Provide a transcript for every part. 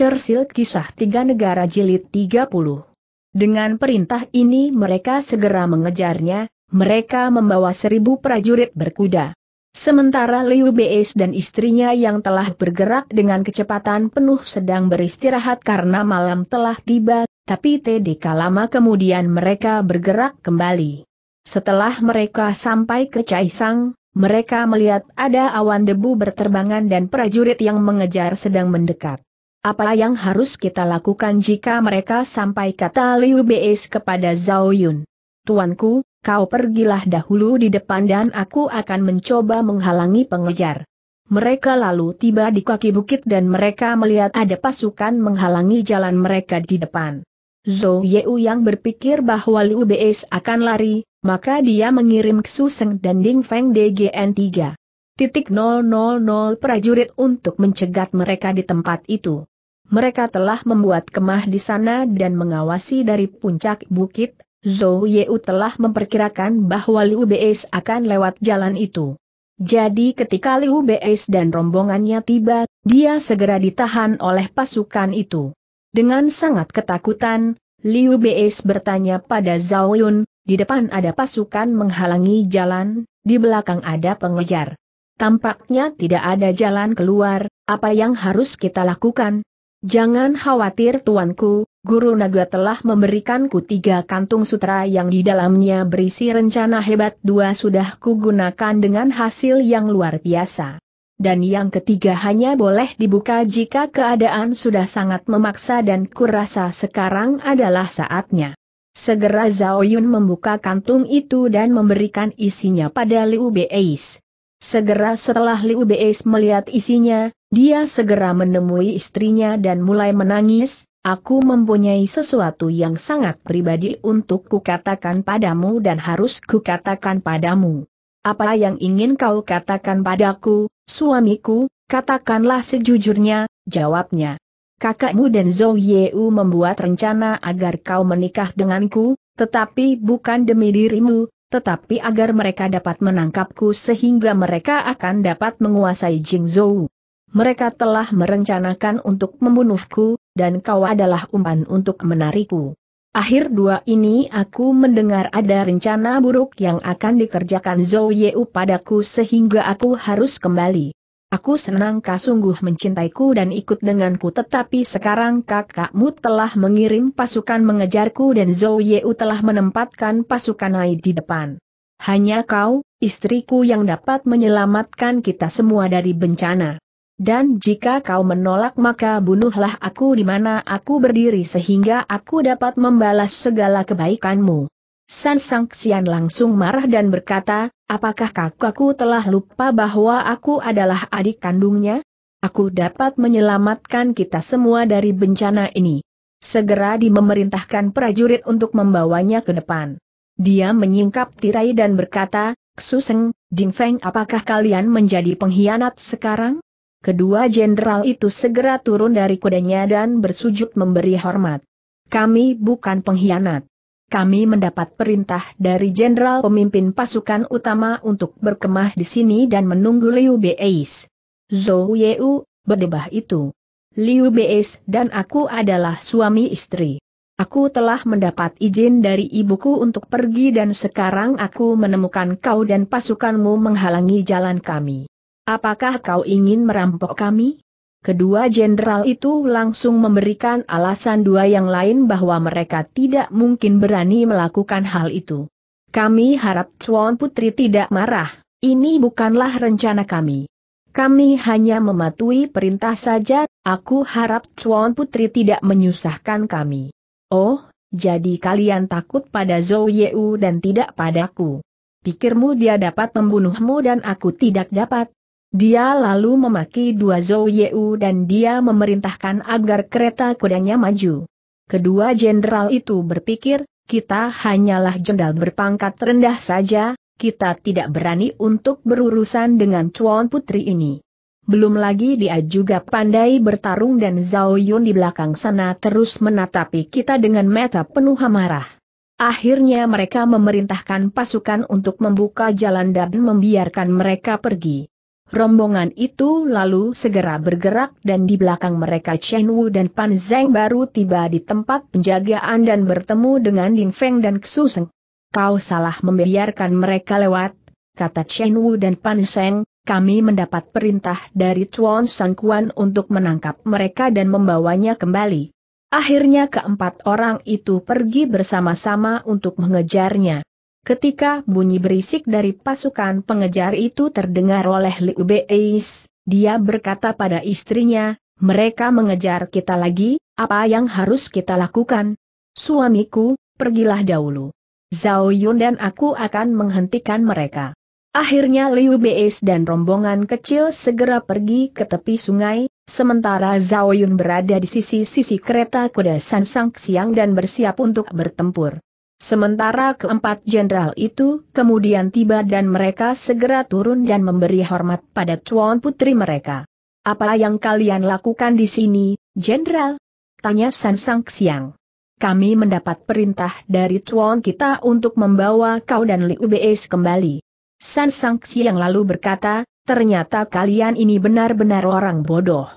Churchill Kisah Tiga Negara Jilid 30. Dengan perintah ini mereka segera mengejarnya, mereka membawa seribu prajurit berkuda. Sementara Liu Beis dan istrinya yang telah bergerak dengan kecepatan penuh sedang beristirahat karena malam telah tiba, tapi TDK lama kemudian mereka bergerak kembali. Setelah mereka sampai ke Caisang, mereka melihat ada awan debu berterbangan dan prajurit yang mengejar sedang mendekat. Apa yang harus kita lakukan jika mereka sampai kata Liu Beis kepada Zhao Yun? Tuanku, kau pergilah dahulu di depan dan aku akan mencoba menghalangi pengejar. Mereka lalu tiba di kaki bukit dan mereka melihat ada pasukan menghalangi jalan mereka di depan. Zhou Yeu yang berpikir bahwa Liu Beis akan lari, maka dia mengirim Xu Seng dan Ding Feng DGN 3 titik 000 prajurit untuk mencegat mereka di tempat itu mereka telah membuat kemah di sana dan mengawasi dari puncak bukit, Zhou Yeu telah memperkirakan bahwa Liu Beis akan lewat jalan itu. Jadi ketika Liu Beis dan rombongannya tiba, dia segera ditahan oleh pasukan itu. Dengan sangat ketakutan, Liu Beis bertanya pada Zhao Yun, di depan ada pasukan menghalangi jalan, di belakang ada pengejar. Tampaknya tidak ada jalan keluar, apa yang harus kita lakukan? Jangan khawatir tuanku, Guru Naga telah memberikanku tiga kantung sutra yang di dalamnya berisi rencana hebat dua sudah kugunakan dengan hasil yang luar biasa. Dan yang ketiga hanya boleh dibuka jika keadaan sudah sangat memaksa dan kurasa sekarang adalah saatnya. Segera Zhao Yun membuka kantung itu dan memberikan isinya pada Liu Beis. Segera setelah Liu Beis melihat isinya, dia segera menemui istrinya dan mulai menangis, Aku mempunyai sesuatu yang sangat pribadi untuk kukatakan padamu dan harus kukatakan padamu. Apa yang ingin kau katakan padaku, suamiku, katakanlah sejujurnya, jawabnya. Kakakmu dan Zhou Yeu membuat rencana agar kau menikah denganku, tetapi bukan demi dirimu, tetapi agar mereka dapat menangkapku sehingga mereka akan dapat menguasai Jing Zhou. Mereka telah merencanakan untuk membunuhku, dan kau adalah umpan untuk menarikku. Akhir dua ini aku mendengar ada rencana buruk yang akan dikerjakan Zhou Yeu padaku sehingga aku harus kembali. Aku senang kau sungguh mencintaiku dan ikut denganku tetapi sekarang kakakmu telah mengirim pasukan mengejarku dan Zhou Yeu telah menempatkan pasukan Ai di depan. Hanya kau, istriku yang dapat menyelamatkan kita semua dari bencana. Dan jika kau menolak maka bunuhlah aku di mana aku berdiri sehingga aku dapat membalas segala kebaikanmu. San Sangxian langsung marah dan berkata, apakah kakakku telah lupa bahwa aku adalah adik kandungnya? Aku dapat menyelamatkan kita semua dari bencana ini. Segera dimemerintahkan prajurit untuk membawanya ke depan. Dia menyingkap tirai dan berkata, Suseng, Jingfeng apakah kalian menjadi pengkhianat sekarang? Kedua jenderal itu segera turun dari kudanya dan bersujud memberi hormat. Kami bukan pengkhianat kami mendapat perintah dari jenderal pemimpin pasukan utama untuk berkemah di sini dan menunggu Liu Beis. Zhou Yeu, berdebah itu. Liu Beis dan aku adalah suami istri. Aku telah mendapat izin dari ibuku untuk pergi dan sekarang aku menemukan kau dan pasukanmu menghalangi jalan kami. Apakah kau ingin merampok kami? Kedua jenderal itu langsung memberikan alasan dua yang lain bahwa mereka tidak mungkin berani melakukan hal itu. Kami harap Tuan Putri tidak marah, ini bukanlah rencana kami. Kami hanya mematuhi perintah saja, aku harap Tuan Putri tidak menyusahkan kami. Oh, jadi kalian takut pada Zhou Yeu dan tidak padaku. Pikirmu dia dapat membunuhmu dan aku tidak dapat? Dia lalu memaki dua Zhou Yeu dan dia memerintahkan agar kereta kudanya maju. Kedua jenderal itu berpikir, kita hanyalah jenderal berpangkat rendah saja, kita tidak berani untuk berurusan dengan Chuan Putri ini. Belum lagi dia juga pandai bertarung dan Zhao Yun di belakang sana terus menatapi kita dengan mata penuh amarah. Akhirnya mereka memerintahkan pasukan untuk membuka jalan dan membiarkan mereka pergi. Rombongan itu lalu segera bergerak dan di belakang mereka Chen Wu dan Pan Zeng baru tiba di tempat penjagaan dan bertemu dengan Ding Feng dan Xu Seng. Kau salah membiarkan mereka lewat, kata Chen Wu dan Pan Zeng, kami mendapat perintah dari Chuan San Kuan untuk menangkap mereka dan membawanya kembali. Akhirnya keempat orang itu pergi bersama-sama untuk mengejarnya. Ketika bunyi berisik dari pasukan pengejar itu terdengar oleh Liu Beis, dia berkata pada istrinya, mereka mengejar kita lagi, apa yang harus kita lakukan? Suamiku, pergilah dahulu. Zhao Yun dan aku akan menghentikan mereka. Akhirnya Liu Beis dan rombongan kecil segera pergi ke tepi sungai, sementara Zhao Yun berada di sisi-sisi kereta kuda Sansang Siang dan bersiap untuk bertempur. Sementara keempat jenderal itu kemudian tiba dan mereka segera turun dan memberi hormat pada tuan putri mereka. Apa yang kalian lakukan di sini, jenderal? Tanya San Sang Xiang. Kami mendapat perintah dari tuan kita untuk membawa kau dan Liu Bes kembali. San Sang Xiang lalu berkata, ternyata kalian ini benar-benar orang bodoh.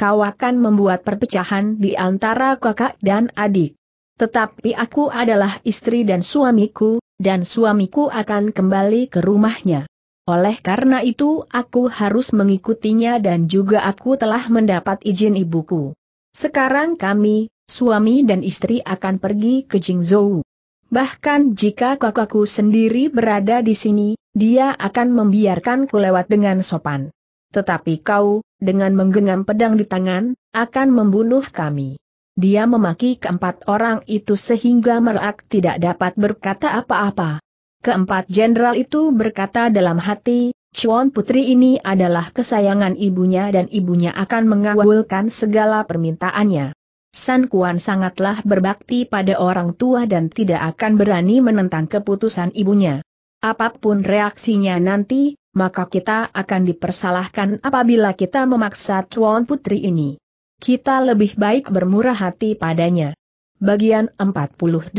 Kau akan membuat perpecahan di antara kakak dan adik tetapi aku adalah istri dan suamiku, dan suamiku akan kembali ke rumahnya. Oleh karena itu aku harus mengikutinya dan juga aku telah mendapat izin ibuku. Sekarang kami, suami dan istri akan pergi ke Jingzhou. Bahkan jika kakakku sendiri berada di sini, dia akan membiarkan membiarkanku lewat dengan sopan. Tetapi kau, dengan menggenggam pedang di tangan, akan membunuh kami. Dia memaki keempat orang itu sehingga Merak tidak dapat berkata apa-apa. Keempat jenderal itu berkata dalam hati, Chuan Putri ini adalah kesayangan ibunya dan ibunya akan mengawalkan segala permintaannya. San Kuan sangatlah berbakti pada orang tua dan tidak akan berani menentang keputusan ibunya. Apapun reaksinya nanti, maka kita akan dipersalahkan apabila kita memaksa Chuan Putri ini kita lebih baik bermurah hati padanya. Bagian 48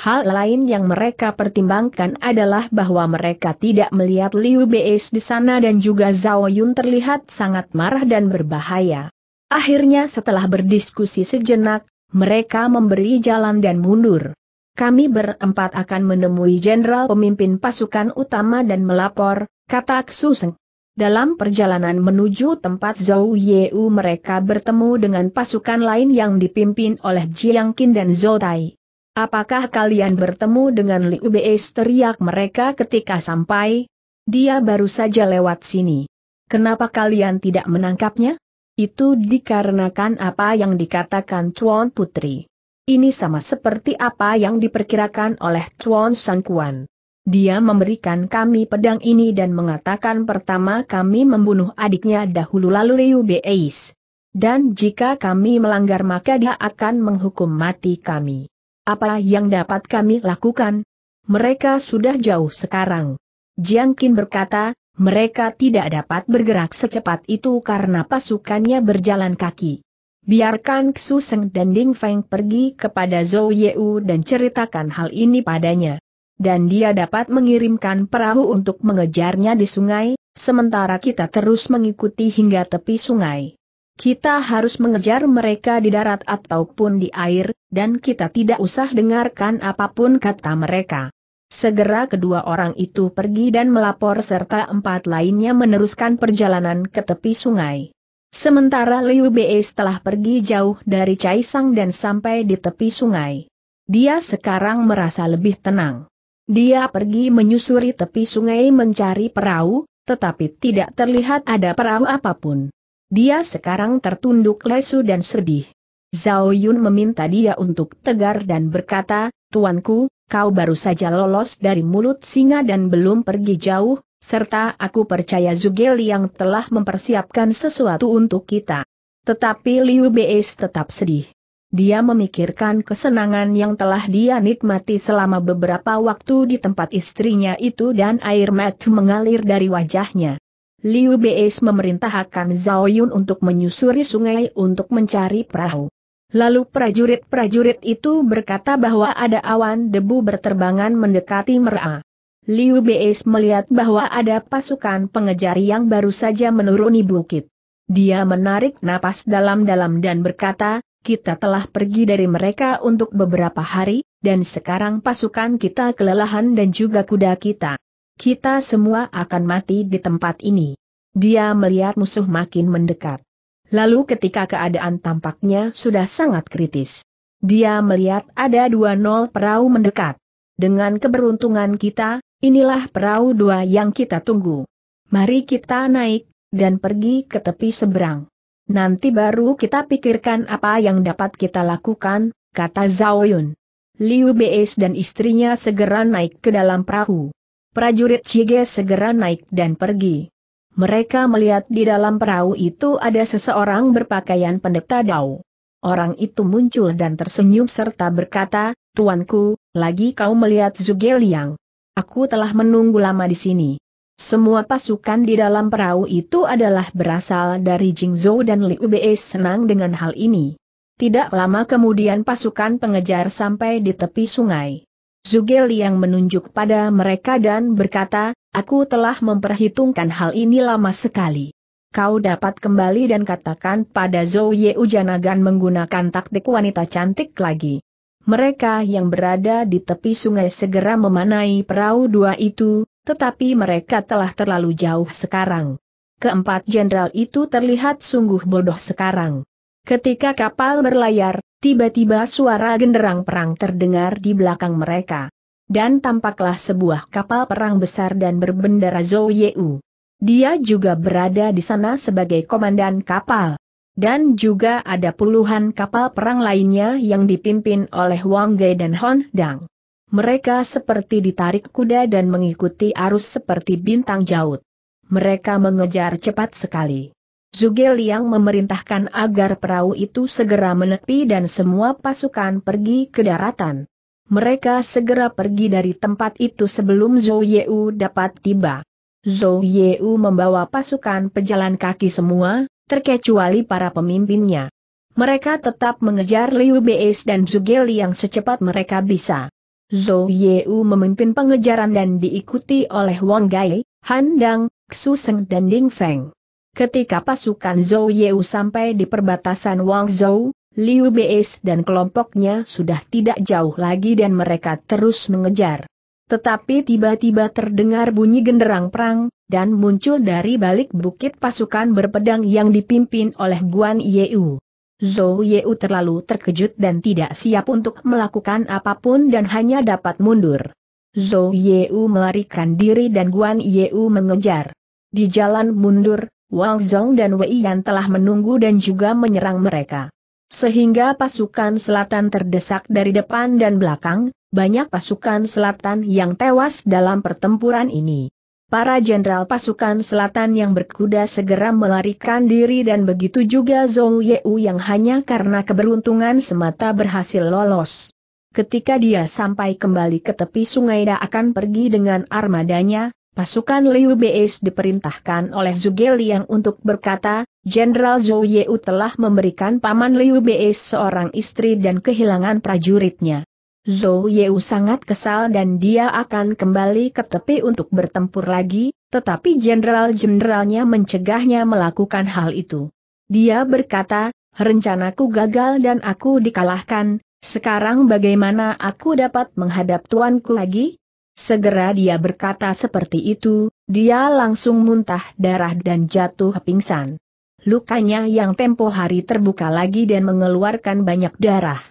Hal lain yang mereka pertimbangkan adalah bahwa mereka tidak melihat Liu Beis di sana dan juga Zhao Yun terlihat sangat marah dan berbahaya. Akhirnya setelah berdiskusi sejenak, mereka memberi jalan dan mundur. Kami berempat akan menemui jenderal pemimpin pasukan utama dan melapor, kata Xu Seng. Dalam perjalanan menuju tempat Zhou Yeu mereka bertemu dengan pasukan lain yang dipimpin oleh Jiang Qin dan Zhou Tai. Apakah kalian bertemu dengan Liu Bei teriak mereka ketika sampai? Dia baru saja lewat sini. Kenapa kalian tidak menangkapnya? Itu dikarenakan apa yang dikatakan Chuan Putri. Ini sama seperti apa yang diperkirakan oleh Chuan Sangkuan. Dia memberikan kami pedang ini dan mengatakan pertama kami membunuh adiknya dahulu lalu Liu Beis. Dan jika kami melanggar maka dia akan menghukum mati kami. Apa yang dapat kami lakukan? Mereka sudah jauh sekarang. Jiang Qin berkata, mereka tidak dapat bergerak secepat itu karena pasukannya berjalan kaki. Biarkan Xu Seng dan Ding Feng pergi kepada Zhou Yeu dan ceritakan hal ini padanya dan dia dapat mengirimkan perahu untuk mengejarnya di sungai, sementara kita terus mengikuti hingga tepi sungai. Kita harus mengejar mereka di darat ataupun di air, dan kita tidak usah dengarkan apapun kata mereka. Segera kedua orang itu pergi dan melapor serta empat lainnya meneruskan perjalanan ke tepi sungai. Sementara Liu Bei setelah pergi jauh dari Caisang dan sampai di tepi sungai. Dia sekarang merasa lebih tenang. Dia pergi menyusuri tepi sungai mencari perahu, tetapi tidak terlihat ada perahu apapun. Dia sekarang tertunduk lesu dan sedih. Zhao Yun meminta dia untuk tegar dan berkata, Tuanku, kau baru saja lolos dari mulut singa dan belum pergi jauh, serta aku percaya Zugel yang telah mempersiapkan sesuatu untuk kita. Tetapi Liu Beis tetap sedih dia memikirkan kesenangan yang telah dia nikmati selama beberapa waktu di tempat istrinya itu dan air mata mengalir dari wajahnya. Liu Beis memerintahkan Zhao Yun untuk menyusuri sungai untuk mencari perahu. Lalu prajurit-prajurit itu berkata bahwa ada awan debu berterbangan mendekati Merah. Liu Beis melihat bahwa ada pasukan pengejar yang baru saja menuruni bukit. Dia menarik napas dalam-dalam dan berkata, kita telah pergi dari mereka untuk beberapa hari, dan sekarang pasukan kita kelelahan dan juga kuda kita. Kita semua akan mati di tempat ini. Dia melihat musuh makin mendekat. Lalu ketika keadaan tampaknya sudah sangat kritis. Dia melihat ada dua nol perahu mendekat. Dengan keberuntungan kita, inilah perahu dua yang kita tunggu. Mari kita naik, dan pergi ke tepi seberang. Nanti baru kita pikirkan apa yang dapat kita lakukan, kata Zhao Yun. Liu Beis dan istrinya segera naik ke dalam perahu. Prajurit Chige segera naik dan pergi. Mereka melihat di dalam perahu itu ada seseorang berpakaian pendeta Dao. Orang itu muncul dan tersenyum serta berkata, Tuanku, lagi kau melihat Zhuge Liang. Aku telah menunggu lama di sini. Semua pasukan di dalam perahu itu adalah berasal dari Jingzhou dan Liu Bei senang dengan hal ini. Tidak lama kemudian pasukan pengejar sampai di tepi sungai. Zugel yang menunjuk pada mereka dan berkata, aku telah memperhitungkan hal ini lama sekali. Kau dapat kembali dan katakan pada Zhou Ye Ujanagan menggunakan taktik wanita cantik lagi. Mereka yang berada di tepi sungai segera memanai perahu dua itu, tetapi mereka telah terlalu jauh sekarang. Keempat jenderal itu terlihat sungguh bodoh sekarang. Ketika kapal berlayar, tiba-tiba suara genderang perang terdengar di belakang mereka. Dan tampaklah sebuah kapal perang besar dan berbendera Zhou Yeu. Dia juga berada di sana sebagai komandan kapal dan juga ada puluhan kapal perang lainnya yang dipimpin oleh Wang Gai dan Hon Dang. Mereka seperti ditarik kuda dan mengikuti arus seperti bintang jauh. Mereka mengejar cepat sekali. Zuge Liang memerintahkan agar perahu itu segera menepi dan semua pasukan pergi ke daratan. Mereka segera pergi dari tempat itu sebelum Zhou Yeu dapat tiba. Zhou Yeu membawa pasukan pejalan kaki semua, terkecuali para pemimpinnya. Mereka tetap mengejar Liu Beis dan Zuge Liang secepat mereka bisa. Zhou Yeu memimpin pengejaran dan diikuti oleh Wang Gai, Han Dang, Xu Seng dan Ding Feng. Ketika pasukan Zhou Yeu sampai di perbatasan Wang Zhou, Liu Beis dan kelompoknya sudah tidak jauh lagi dan mereka terus mengejar. Tetapi tiba-tiba terdengar bunyi genderang perang, dan muncul dari balik bukit pasukan berpedang yang dipimpin oleh Guan Yeu. Zhou Yeu terlalu terkejut dan tidak siap untuk melakukan apapun dan hanya dapat mundur. Zhou Yeu melarikan diri dan Guan Yeu mengejar. Di jalan mundur, Wang Zhong dan Wei Yan telah menunggu dan juga menyerang mereka. Sehingga pasukan selatan terdesak dari depan dan belakang, banyak pasukan selatan yang tewas dalam pertempuran ini. Para jenderal pasukan selatan yang berkuda segera melarikan diri dan begitu juga Zhou Yeu yang hanya karena keberuntungan semata berhasil lolos. Ketika dia sampai kembali ke tepi sungai dia akan pergi dengan armadanya, pasukan Liu Beis diperintahkan oleh Zhuge Liang untuk berkata, Jenderal Zhou Yeu telah memberikan paman Liu Beis seorang istri dan kehilangan prajuritnya. Zhou Yeu sangat kesal dan dia akan kembali ke tepi untuk bertempur lagi, tetapi jenderal-jenderalnya mencegahnya melakukan hal itu. Dia berkata, rencanaku gagal dan aku dikalahkan, sekarang bagaimana aku dapat menghadap tuanku lagi? Segera dia berkata seperti itu, dia langsung muntah darah dan jatuh pingsan. Lukanya yang tempo hari terbuka lagi dan mengeluarkan banyak darah.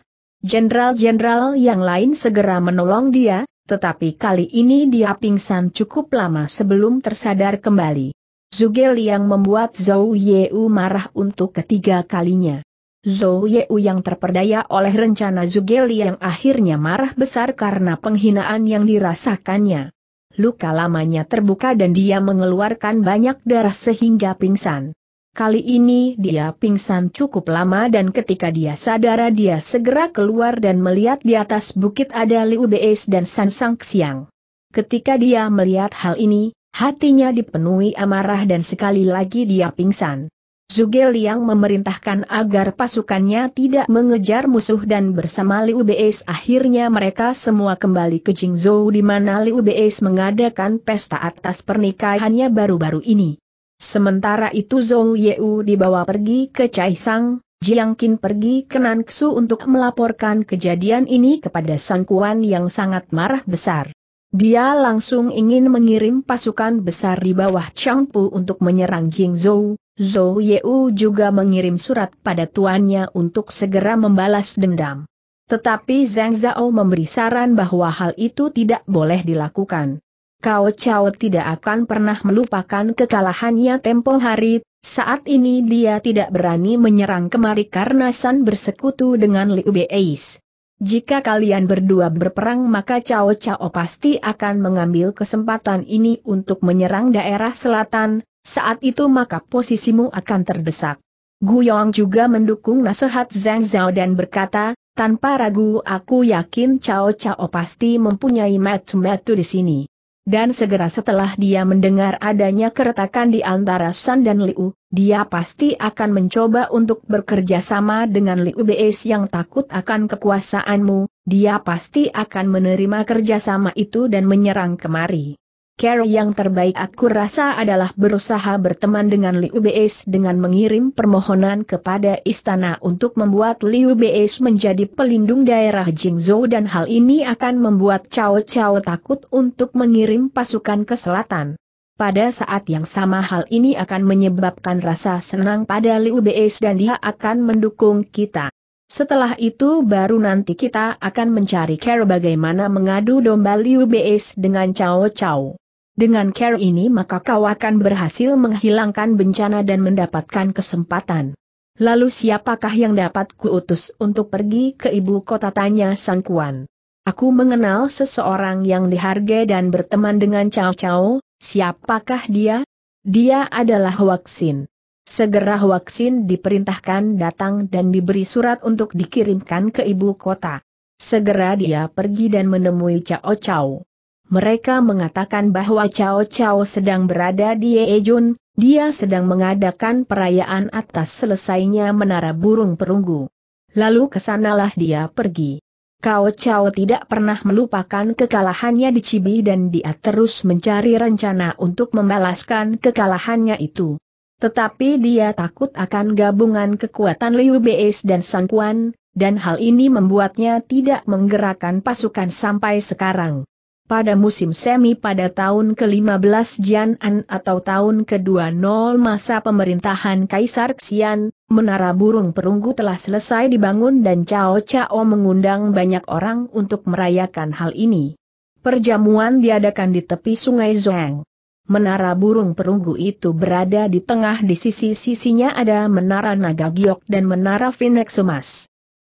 Jenderal-jenderal yang lain segera menolong dia, tetapi kali ini dia pingsan cukup lama sebelum tersadar kembali. Zugel yang membuat Zhou Yeu marah untuk ketiga kalinya. Zhou Yeu yang terperdaya oleh rencana Zugel yang akhirnya marah besar karena penghinaan yang dirasakannya. Luka lamanya terbuka dan dia mengeluarkan banyak darah sehingga pingsan. Kali ini dia pingsan cukup lama dan ketika dia sadar dia segera keluar dan melihat di atas bukit ada Liu Beis dan San Sang Xiang. Ketika dia melihat hal ini, hatinya dipenuhi amarah dan sekali lagi dia pingsan. Zuge Liang memerintahkan agar pasukannya tidak mengejar musuh dan bersama Liu Beis akhirnya mereka semua kembali ke Jingzhou di mana Liu Beis mengadakan pesta atas pernikahannya baru-baru ini. Sementara itu Zhou Yeu dibawa pergi ke Caisang, Jiang Qin pergi ke Nanxu untuk melaporkan kejadian ini kepada Sang Kuan yang sangat marah besar. Dia langsung ingin mengirim pasukan besar di bawah Chang Pu untuk menyerang Jing Zhou. Zhou Yeu juga mengirim surat pada tuannya untuk segera membalas dendam. Tetapi Zhang Zhao memberi saran bahwa hal itu tidak boleh dilakukan. Kau Chao tidak akan pernah melupakan kekalahannya tempo hari, saat ini dia tidak berani menyerang kemari karena San bersekutu dengan Liu Beis. Jika kalian berdua berperang maka Cao Cao pasti akan mengambil kesempatan ini untuk menyerang daerah selatan, saat itu maka posisimu akan terdesak. Guyong juga mendukung nasihat Zhang Zhao dan berkata, tanpa ragu aku yakin Cao Cao pasti mempunyai metu-metu di sini. Dan segera setelah dia mendengar adanya keretakan di antara San dan Liu, dia pasti akan mencoba untuk bekerja sama dengan Liu Beis yang takut akan kekuasaanmu, dia pasti akan menerima kerjasama itu dan menyerang kemari. Cara yang terbaik aku rasa adalah berusaha berteman dengan Liu Beis dengan mengirim permohonan kepada istana untuk membuat Liu Beis menjadi pelindung daerah Jingzhou dan hal ini akan membuat Cao Cao takut untuk mengirim pasukan ke selatan. Pada saat yang sama hal ini akan menyebabkan rasa senang pada Liu Beis dan dia akan mendukung kita. Setelah itu baru nanti kita akan mencari cara bagaimana mengadu domba Liu Beis dengan Cao Cao. Dengan care ini maka kau akan berhasil menghilangkan bencana dan mendapatkan kesempatan. Lalu siapakah yang dapat kuutus untuk pergi ke ibu kota tanya Sang Kuan? Aku mengenal seseorang yang dihargai dan berteman dengan Cao Cao, siapakah dia? Dia adalah Huaxin. Segera Huaxin diperintahkan datang dan diberi surat untuk dikirimkan ke ibu kota. Segera dia pergi dan menemui Cao Cao mereka mengatakan bahwa Cao Cao sedang berada di Yejun, dia sedang mengadakan perayaan atas selesainya menara burung perunggu. Lalu kesanalah dia pergi. Cao Cao tidak pernah melupakan kekalahannya di Cibi dan dia terus mencari rencana untuk membalaskan kekalahannya itu. Tetapi dia takut akan gabungan kekuatan Liu Beis dan Sang Quan, dan hal ini membuatnya tidak menggerakkan pasukan sampai sekarang pada musim semi pada tahun ke-15 Jianan atau tahun ke-20 masa pemerintahan Kaisar Xian, Menara Burung Perunggu telah selesai dibangun dan Cao Cao mengundang banyak orang untuk merayakan hal ini. Perjamuan diadakan di tepi sungai Zhuang. Menara burung perunggu itu berada di tengah di sisi-sisinya ada menara naga giok dan menara phoenix emas.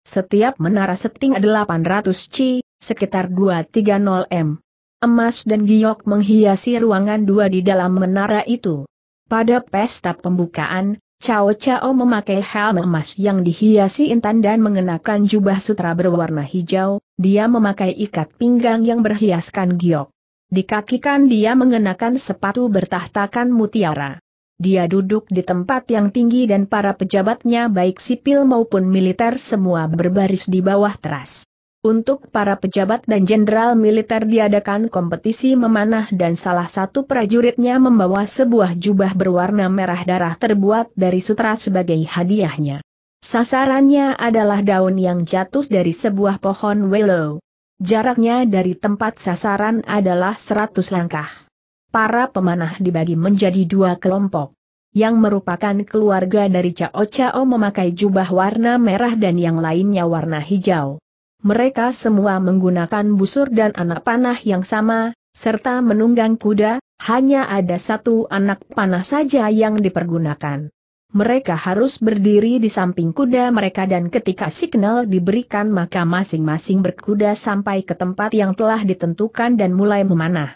Setiap menara setinggi 800 ci, sekitar 230 m. Emas dan giok menghiasi ruangan dua di dalam menara itu. Pada pesta pembukaan, Cao Cao memakai helm emas yang dihiasi intan dan mengenakan jubah sutra berwarna hijau, dia memakai ikat pinggang yang berhiaskan giok. Di kaki kan dia mengenakan sepatu bertahtakan mutiara. Dia duduk di tempat yang tinggi dan para pejabatnya baik sipil maupun militer semua berbaris di bawah teras. Untuk para pejabat dan jenderal militer diadakan kompetisi memanah dan salah satu prajuritnya membawa sebuah jubah berwarna merah darah terbuat dari sutra sebagai hadiahnya. Sasarannya adalah daun yang jatuh dari sebuah pohon willow. Jaraknya dari tempat sasaran adalah 100 langkah. Para pemanah dibagi menjadi dua kelompok. Yang merupakan keluarga dari Cao Cao memakai jubah warna merah dan yang lainnya warna hijau mereka semua menggunakan busur dan anak panah yang sama, serta menunggang kuda, hanya ada satu anak panah saja yang dipergunakan. Mereka harus berdiri di samping kuda mereka dan ketika signal diberikan maka masing-masing berkuda sampai ke tempat yang telah ditentukan dan mulai memanah.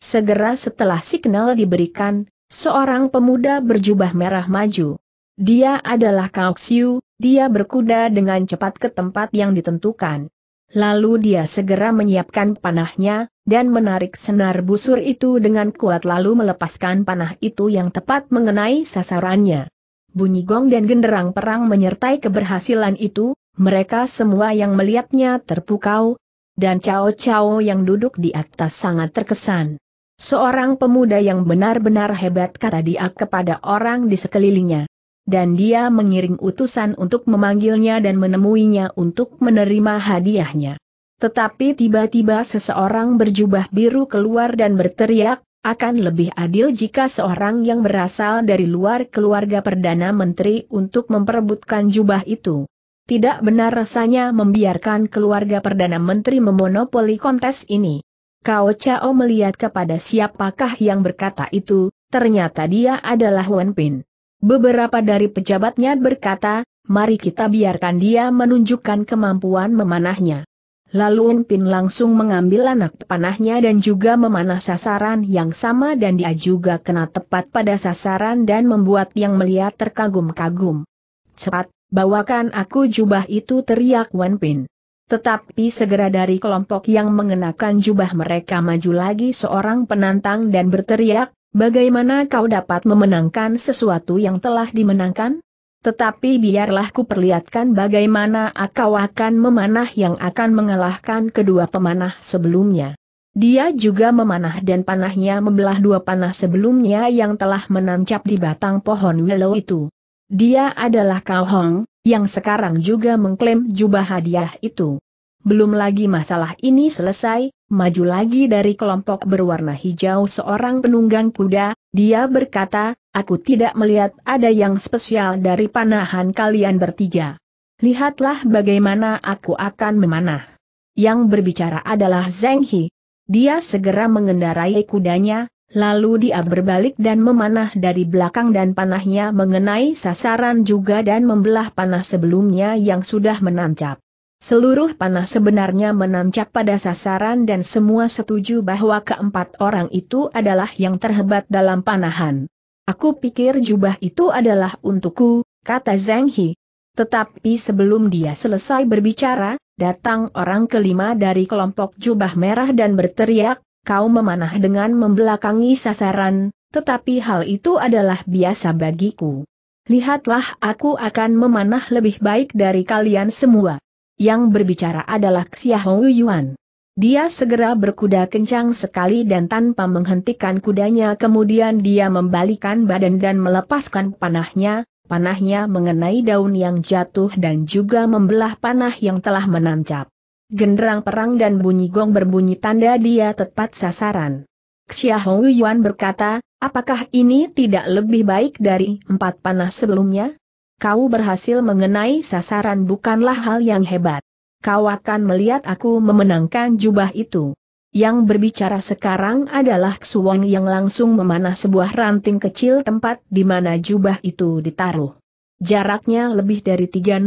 Segera setelah signal diberikan, seorang pemuda berjubah merah maju. Dia adalah Kaoxiu, dia berkuda dengan cepat ke tempat yang ditentukan. Lalu dia segera menyiapkan panahnya, dan menarik senar busur itu dengan kuat lalu melepaskan panah itu yang tepat mengenai sasarannya. Bunyi gong dan genderang perang menyertai keberhasilan itu, mereka semua yang melihatnya terpukau, dan Cao Cao yang duduk di atas sangat terkesan. Seorang pemuda yang benar-benar hebat kata dia kepada orang di sekelilingnya dan dia mengiring utusan untuk memanggilnya dan menemuinya untuk menerima hadiahnya. Tetapi tiba-tiba seseorang berjubah biru keluar dan berteriak, akan lebih adil jika seorang yang berasal dari luar keluarga Perdana Menteri untuk memperebutkan jubah itu. Tidak benar rasanya membiarkan keluarga Perdana Menteri memonopoli kontes ini. Kao Chao melihat kepada siapakah yang berkata itu, ternyata dia adalah Wen Pin. Beberapa dari pejabatnya berkata, mari kita biarkan dia menunjukkan kemampuan memanahnya. Lalu Unpin langsung mengambil anak panahnya dan juga memanah sasaran yang sama dan dia juga kena tepat pada sasaran dan membuat yang melihat terkagum-kagum. Cepat, bawakan aku jubah itu teriak Wenpin. Tetapi segera dari kelompok yang mengenakan jubah mereka maju lagi seorang penantang dan berteriak, Bagaimana kau dapat memenangkan sesuatu yang telah dimenangkan? Tetapi biarlah ku perlihatkan bagaimana kau akan memanah yang akan mengalahkan kedua pemanah sebelumnya. Dia juga memanah dan panahnya membelah dua panah sebelumnya yang telah menancap di batang pohon willow itu. Dia adalah Kau Hong, yang sekarang juga mengklaim jubah hadiah itu. Belum lagi masalah ini selesai, maju lagi dari kelompok berwarna hijau seorang penunggang kuda, dia berkata, aku tidak melihat ada yang spesial dari panahan kalian bertiga. Lihatlah bagaimana aku akan memanah. Yang berbicara adalah Zeng He. Dia segera mengendarai kudanya, lalu dia berbalik dan memanah dari belakang dan panahnya mengenai sasaran juga dan membelah panah sebelumnya yang sudah menancap. Seluruh panah sebenarnya menancap pada sasaran dan semua setuju bahwa keempat orang itu adalah yang terhebat dalam panahan. Aku pikir jubah itu adalah untukku, kata Zhang He. Tetapi sebelum dia selesai berbicara, datang orang kelima dari kelompok jubah merah dan berteriak, kau memanah dengan membelakangi sasaran, tetapi hal itu adalah biasa bagiku. Lihatlah aku akan memanah lebih baik dari kalian semua yang berbicara adalah Xiahong Yuan. Dia segera berkuda kencang sekali dan tanpa menghentikan kudanya kemudian dia membalikan badan dan melepaskan panahnya, panahnya mengenai daun yang jatuh dan juga membelah panah yang telah menancap. Genderang perang dan bunyi gong berbunyi tanda dia tepat sasaran. Xiahong Yuan berkata, apakah ini tidak lebih baik dari empat panah sebelumnya? kau berhasil mengenai sasaran bukanlah hal yang hebat. Kau akan melihat aku memenangkan jubah itu. Yang berbicara sekarang adalah Ksuwang yang langsung memanah sebuah ranting kecil tempat di mana jubah itu ditaruh. Jaraknya lebih dari 300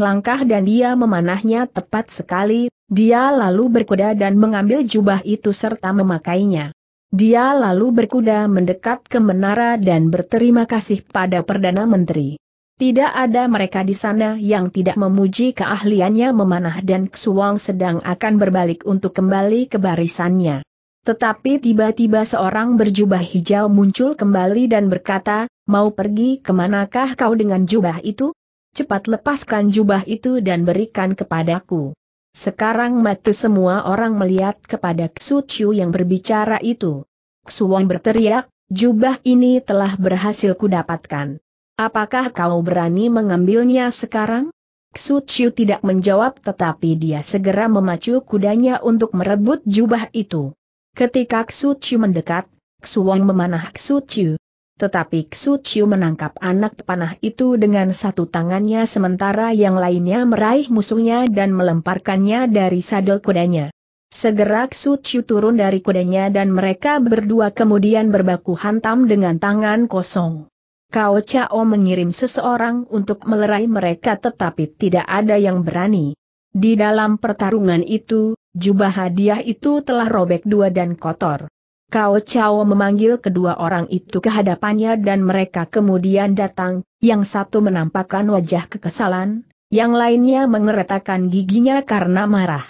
langkah dan dia memanahnya tepat sekali, dia lalu berkuda dan mengambil jubah itu serta memakainya. Dia lalu berkuda mendekat ke menara dan berterima kasih pada Perdana Menteri. Tidak ada mereka di sana yang tidak memuji keahliannya memanah dan Xuang sedang akan berbalik untuk kembali ke barisannya. Tetapi tiba-tiba seorang berjubah hijau muncul kembali dan berkata, mau pergi kemanakah kau dengan jubah itu? Cepat lepaskan jubah itu dan berikan kepadaku. Sekarang mati semua orang melihat kepada Xu Chiu yang berbicara itu. Xuang berteriak, jubah ini telah berhasil kudapatkan. Apakah kau berani mengambilnya sekarang? Xu Chiu tidak menjawab tetapi dia segera memacu kudanya untuk merebut jubah itu. Ketika Xu Chiu mendekat, Xu Wang memanah Xu Chiu. Tetapi Xu Chiu menangkap anak panah itu dengan satu tangannya sementara yang lainnya meraih musuhnya dan melemparkannya dari sadel kudanya. Segera Xu Chiu turun dari kudanya dan mereka berdua kemudian berbaku hantam dengan tangan kosong. Kau Cao mengirim seseorang untuk melerai mereka tetapi tidak ada yang berani. Di dalam pertarungan itu, jubah hadiah itu telah robek dua dan kotor. Kau Cao memanggil kedua orang itu ke hadapannya dan mereka kemudian datang, yang satu menampakkan wajah kekesalan, yang lainnya mengeretakan giginya karena marah.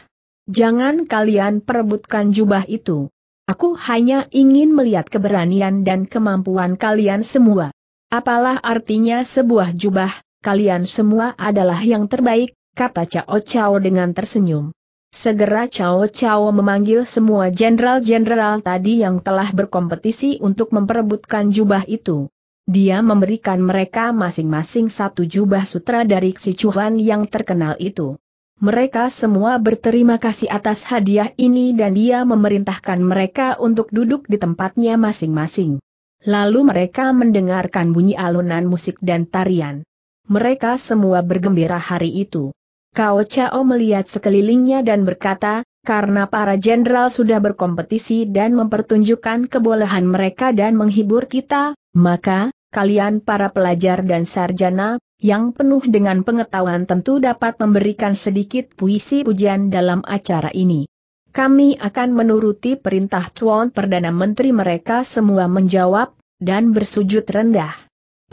Jangan kalian perebutkan jubah itu. Aku hanya ingin melihat keberanian dan kemampuan kalian semua. Apalah artinya sebuah jubah, kalian semua adalah yang terbaik, kata Cao Cao dengan tersenyum. Segera Cao Cao memanggil semua jenderal-jenderal tadi yang telah berkompetisi untuk memperebutkan jubah itu. Dia memberikan mereka masing-masing satu jubah sutra dari Xichuan yang terkenal itu. Mereka semua berterima kasih atas hadiah ini dan dia memerintahkan mereka untuk duduk di tempatnya masing-masing. Lalu mereka mendengarkan bunyi alunan musik dan tarian. Mereka semua bergembira hari itu. Kao Chao melihat sekelilingnya dan berkata, karena para jenderal sudah berkompetisi dan mempertunjukkan kebolehan mereka dan menghibur kita, maka, kalian para pelajar dan sarjana, yang penuh dengan pengetahuan tentu dapat memberikan sedikit puisi pujian dalam acara ini. Kami akan menuruti perintah Tuan Perdana Menteri mereka semua menjawab, dan bersujud rendah.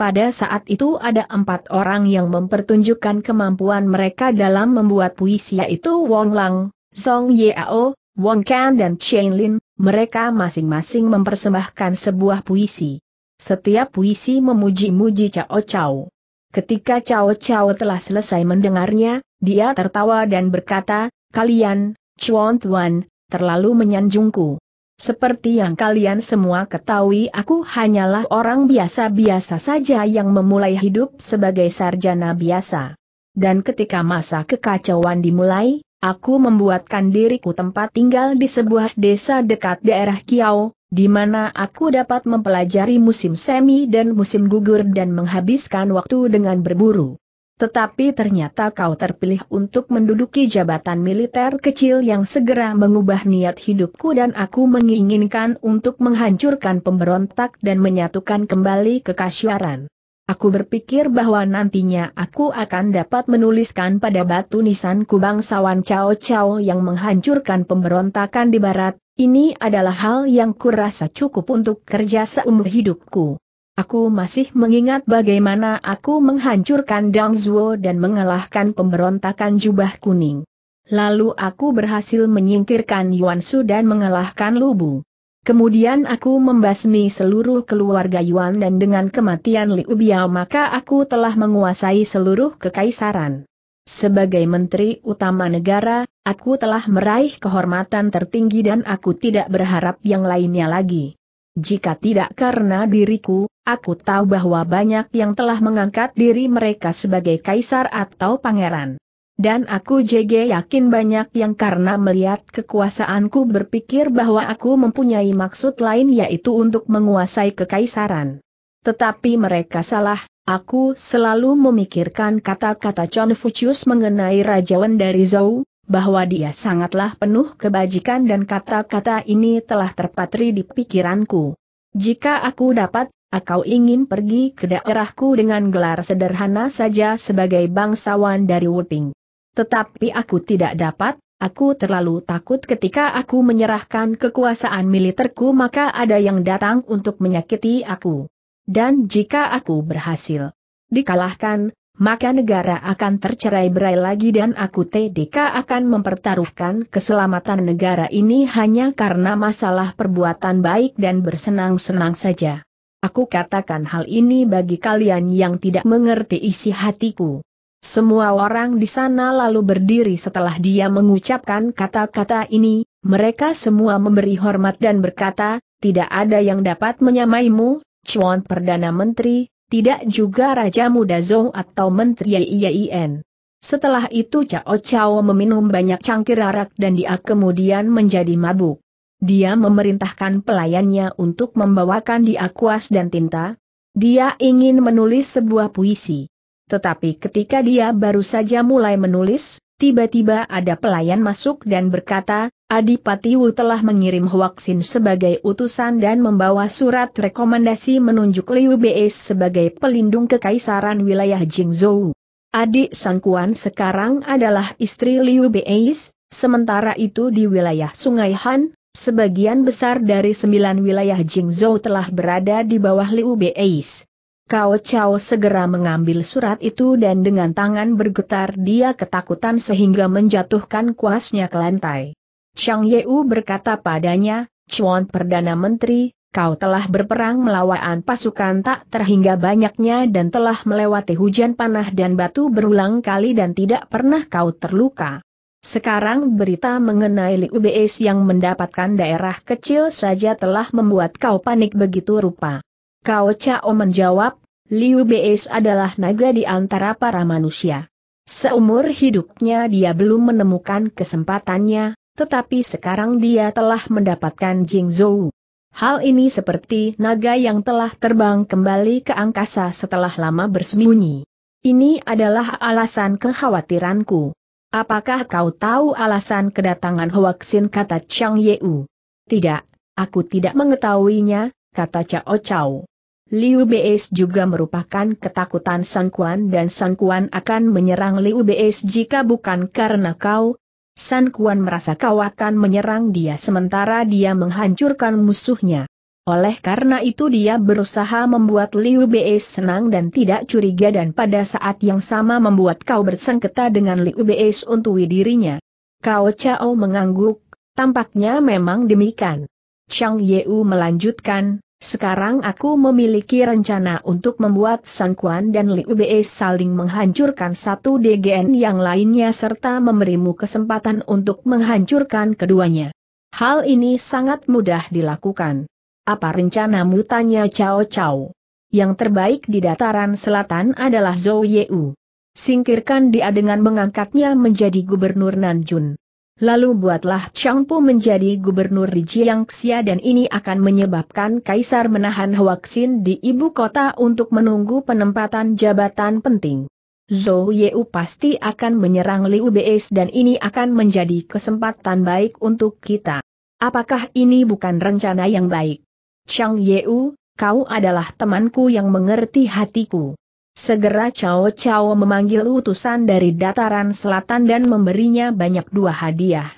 Pada saat itu ada empat orang yang mempertunjukkan kemampuan mereka dalam membuat puisi yaitu Wong Lang, Song Yao, Wong Kan dan Chen Lin, mereka masing-masing mempersembahkan sebuah puisi. Setiap puisi memuji-muji Cao Cao. Ketika Cao Cao telah selesai mendengarnya, dia tertawa dan berkata, Kalian, Chuan Tuan, terlalu menyanjungku. Seperti yang kalian semua ketahui aku hanyalah orang biasa-biasa saja yang memulai hidup sebagai sarjana biasa. Dan ketika masa kekacauan dimulai, aku membuatkan diriku tempat tinggal di sebuah desa dekat daerah Kiao, di mana aku dapat mempelajari musim semi dan musim gugur dan menghabiskan waktu dengan berburu. Tetapi ternyata kau terpilih untuk menduduki jabatan militer kecil yang segera mengubah niat hidupku dan aku menginginkan untuk menghancurkan pemberontak dan menyatukan kembali kekasyuaran. Aku berpikir bahwa nantinya aku akan dapat menuliskan pada batu nisan kubang sawan Cao Cao yang menghancurkan pemberontakan di barat, ini adalah hal yang kurasa cukup untuk kerja seumur hidupku. Aku masih mengingat bagaimana aku menghancurkan Dang Zuo dan mengalahkan pemberontakan jubah kuning. Lalu aku berhasil menyingkirkan Yuan Su dan mengalahkan Lubu. Kemudian aku membasmi seluruh keluarga Yuan dan dengan kematian Liu Biao maka aku telah menguasai seluruh kekaisaran. Sebagai menteri utama negara, aku telah meraih kehormatan tertinggi dan aku tidak berharap yang lainnya lagi. Jika tidak karena diriku, aku tahu bahwa banyak yang telah mengangkat diri mereka sebagai kaisar atau pangeran. Dan aku JG yakin banyak yang karena melihat kekuasaanku berpikir bahwa aku mempunyai maksud lain yaitu untuk menguasai kekaisaran. Tetapi mereka salah, aku selalu memikirkan kata-kata Confucius mengenai Raja Wen dari Zhou, bahwa dia sangatlah penuh kebajikan dan kata-kata ini telah terpatri di pikiranku. Jika aku dapat, aku ingin pergi ke daerahku dengan gelar sederhana saja sebagai bangsawan dari Wuping. Tetapi aku tidak dapat, aku terlalu takut ketika aku menyerahkan kekuasaan militerku maka ada yang datang untuk menyakiti aku. Dan jika aku berhasil dikalahkan, maka negara akan tercerai berai lagi dan aku TDK akan mempertaruhkan keselamatan negara ini hanya karena masalah perbuatan baik dan bersenang-senang saja. Aku katakan hal ini bagi kalian yang tidak mengerti isi hatiku. Semua orang di sana lalu berdiri setelah dia mengucapkan kata-kata ini, mereka semua memberi hormat dan berkata, tidak ada yang dapat menyamaimu, Cuan Perdana Menteri, tidak juga Raja Muda Zong atau Menteri IIN. Setelah itu Cao Cao meminum banyak cangkir arak dan dia kemudian menjadi mabuk. Dia memerintahkan pelayannya untuk membawakan dia kuas dan tinta. Dia ingin menulis sebuah puisi. Tetapi ketika dia baru saja mulai menulis, Tiba-tiba ada pelayan masuk dan berkata, Adipati Wu telah mengirim vaksin sebagai utusan dan membawa surat rekomendasi menunjuk Liu Beis sebagai pelindung kekaisaran wilayah Jingzhou. Adik Sangkuan sekarang adalah istri Liu Beis, sementara itu di wilayah Sungai Han, sebagian besar dari sembilan wilayah Jingzhou telah berada di bawah Liu Beis. Kau Chao segera mengambil surat itu dan dengan tangan bergetar dia ketakutan sehingga menjatuhkan kuasnya ke lantai. Chang Yeu berkata padanya, Chuan Perdana Menteri, kau telah berperang melawan pasukan tak terhingga banyaknya dan telah melewati hujan panah dan batu berulang kali dan tidak pernah kau terluka. Sekarang berita mengenai Liu yang mendapatkan daerah kecil saja telah membuat kau panik begitu rupa. Kao Chao menjawab, Liu Beis adalah naga di antara para manusia. Seumur hidupnya dia belum menemukan kesempatannya, tetapi sekarang dia telah mendapatkan Jing Zhou. Hal ini seperti naga yang telah terbang kembali ke angkasa setelah lama bersembunyi. Ini adalah alasan kekhawatiranku. Apakah kau tahu alasan kedatangan Hoaxin kata Chang Yeu? Tidak, aku tidak mengetahuinya, kata Cao Chao. Liu Beis juga merupakan ketakutan Sang Kuan dan Sang Kuan akan menyerang Liu Beis jika bukan karena kau. Sang Kuan merasa kau akan menyerang dia sementara dia menghancurkan musuhnya. Oleh karena itu dia berusaha membuat Liu Beis senang dan tidak curiga dan pada saat yang sama membuat kau bersengketa dengan Liu Beis untuk dirinya. Kau Chao mengangguk, tampaknya memang demikian. Chang Yeu melanjutkan, sekarang aku memiliki rencana untuk membuat Sang Quan dan Liu Bei saling menghancurkan satu DGN yang lainnya serta memberimu kesempatan untuk menghancurkan keduanya. Hal ini sangat mudah dilakukan. Apa rencanamu tanya Cao Cao? Yang terbaik di dataran selatan adalah Zhou Yeu. Singkirkan dia dengan mengangkatnya menjadi gubernur Nanjun. Lalu buatlah Changpu menjadi gubernur di Jiangxia dan ini akan menyebabkan kaisar menahan Huaxin di ibu kota untuk menunggu penempatan jabatan penting. Zhou Yeu pasti akan menyerang Liu Bei dan ini akan menjadi kesempatan baik untuk kita. Apakah ini bukan rencana yang baik? Chang Yeu, kau adalah temanku yang mengerti hatiku. Segera Cao Cao memanggil utusan dari dataran selatan dan memberinya banyak dua hadiah.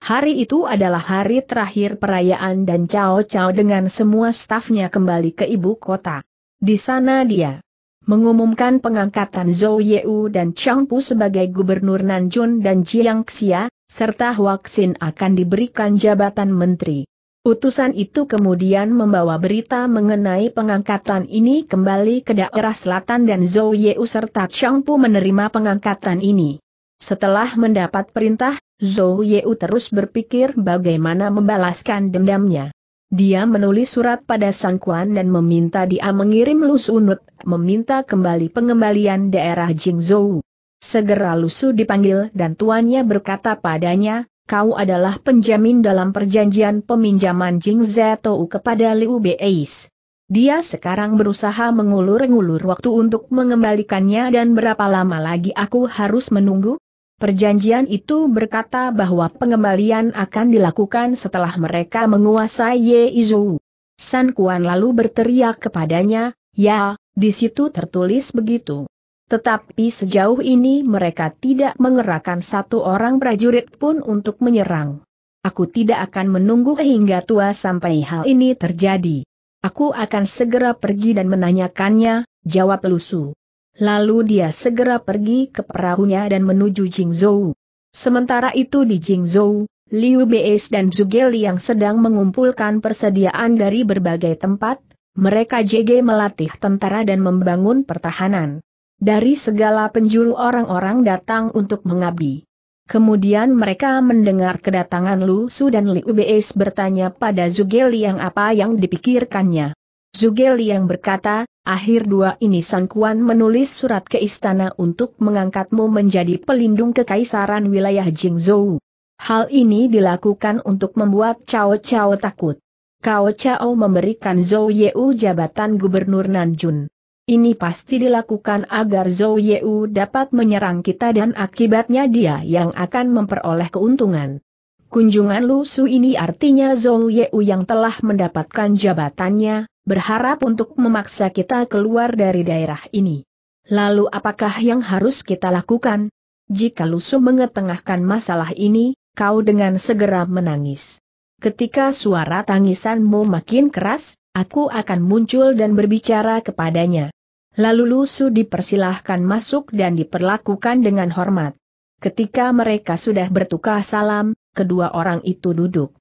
Hari itu adalah hari terakhir perayaan dan Cao Cao dengan semua stafnya kembali ke ibu kota. Di sana dia mengumumkan pengangkatan Zhou Yeu dan Chang Pu sebagai gubernur Nanjun dan Jiang Xia, serta Huaxin akan diberikan jabatan menteri. Utusan itu kemudian membawa berita mengenai pengangkatan ini kembali ke daerah selatan dan Zhou Yeu serta Chang Pu menerima pengangkatan ini. Setelah mendapat perintah, Zhou Yeu terus berpikir bagaimana membalaskan dendamnya. Dia menulis surat pada Sang Kuan dan meminta dia mengirim Lu Sunut, meminta kembali pengembalian daerah Jingzhou. Segera Lusu dipanggil dan tuannya berkata padanya, kau adalah penjamin dalam perjanjian peminjaman Jing Zetou kepada Liu Beis. Dia sekarang berusaha mengulur-ngulur waktu untuk mengembalikannya dan berapa lama lagi aku harus menunggu? Perjanjian itu berkata bahwa pengembalian akan dilakukan setelah mereka menguasai Ye Izu. San Kuan lalu berteriak kepadanya, ya, di situ tertulis begitu. Tetapi sejauh ini mereka tidak mengerahkan satu orang prajurit pun untuk menyerang. Aku tidak akan menunggu hingga tua sampai hal ini terjadi. Aku akan segera pergi dan menanyakannya, jawab Lusu. Lalu dia segera pergi ke perahunya dan menuju Jingzhou. Sementara itu di Jingzhou, Liu Beis dan Zhuge yang sedang mengumpulkan persediaan dari berbagai tempat, mereka JG melatih tentara dan membangun pertahanan. Dari segala penjuru orang-orang datang untuk mengabdi. Kemudian mereka mendengar kedatangan Lu Su dan Liu Beis bertanya pada Zhuge Liang apa yang dipikirkannya. Zhuge Liang berkata, akhir dua ini San Kuan menulis surat ke istana untuk mengangkatmu menjadi pelindung kekaisaran wilayah Jingzhou. Hal ini dilakukan untuk membuat Cao Cao takut. Cao Cao memberikan Zhou Yeu jabatan gubernur Nanjun. Ini pasti dilakukan agar Zhou Yeu dapat menyerang kita dan akibatnya dia yang akan memperoleh keuntungan. Kunjungan Lu Su ini artinya Zhou Yeu yang telah mendapatkan jabatannya, berharap untuk memaksa kita keluar dari daerah ini. Lalu apakah yang harus kita lakukan? Jika Lu Su mengetengahkan masalah ini, kau dengan segera menangis. Ketika suara tangisanmu makin keras, aku akan muncul dan berbicara kepadanya. Lalu Lusu dipersilahkan masuk dan diperlakukan dengan hormat. Ketika mereka sudah bertukar salam, kedua orang itu duduk.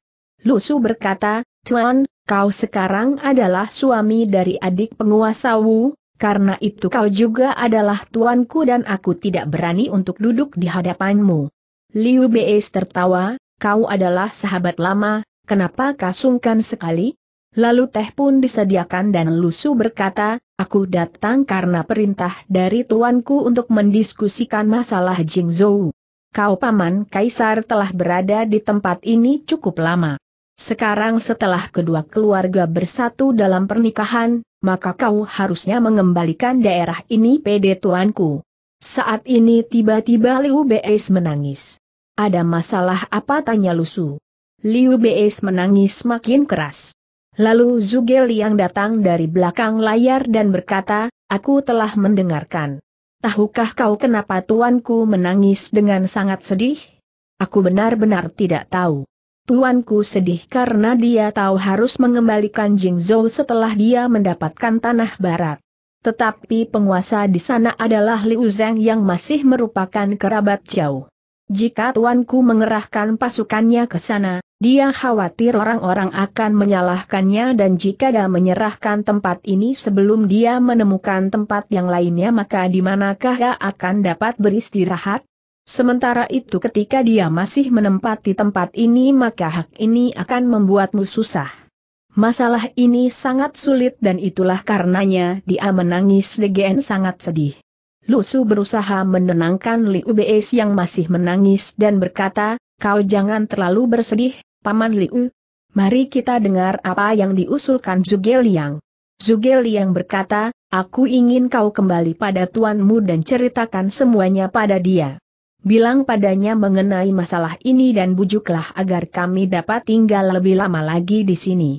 Lusu berkata, Tuan, kau sekarang adalah suami dari adik penguasa Wu, karena itu kau juga adalah tuanku dan aku tidak berani untuk duduk di hadapanmu. Liu Beis tertawa, kau adalah sahabat lama, kenapa kasungkan sekali? Lalu teh pun disediakan dan Lusu berkata, aku datang karena perintah dari tuanku untuk mendiskusikan masalah Jingzhou. Kau paman Kaisar telah berada di tempat ini cukup lama. Sekarang setelah kedua keluarga bersatu dalam pernikahan, maka kau harusnya mengembalikan daerah ini pede tuanku. Saat ini tiba-tiba Liu Beis menangis. Ada masalah apa tanya Lusu? Liu Beis menangis makin keras. Lalu Zugel yang datang dari belakang layar dan berkata, aku telah mendengarkan. Tahukah kau kenapa tuanku menangis dengan sangat sedih? Aku benar-benar tidak tahu. Tuanku sedih karena dia tahu harus mengembalikan Jingzhou setelah dia mendapatkan tanah barat. Tetapi penguasa di sana adalah Liu Zhang yang masih merupakan kerabat jauh. Jika tuanku mengerahkan pasukannya ke sana, dia khawatir orang-orang akan menyalahkannya dan jika dia menyerahkan tempat ini sebelum dia menemukan tempat yang lainnya maka di manakah dia akan dapat beristirahat? Sementara itu ketika dia masih menempati tempat ini maka hak ini akan membuatmu susah. Masalah ini sangat sulit dan itulah karenanya dia menangis dengan sangat sedih. Lusu berusaha menenangkan Liu Beis yang masih menangis dan berkata, kau jangan terlalu bersedih, Paman Liu, mari kita dengar apa yang diusulkan Zuge Liang. Zuge Liang berkata, aku ingin kau kembali pada tuanmu dan ceritakan semuanya pada dia. Bilang padanya mengenai masalah ini dan bujuklah agar kami dapat tinggal lebih lama lagi di sini.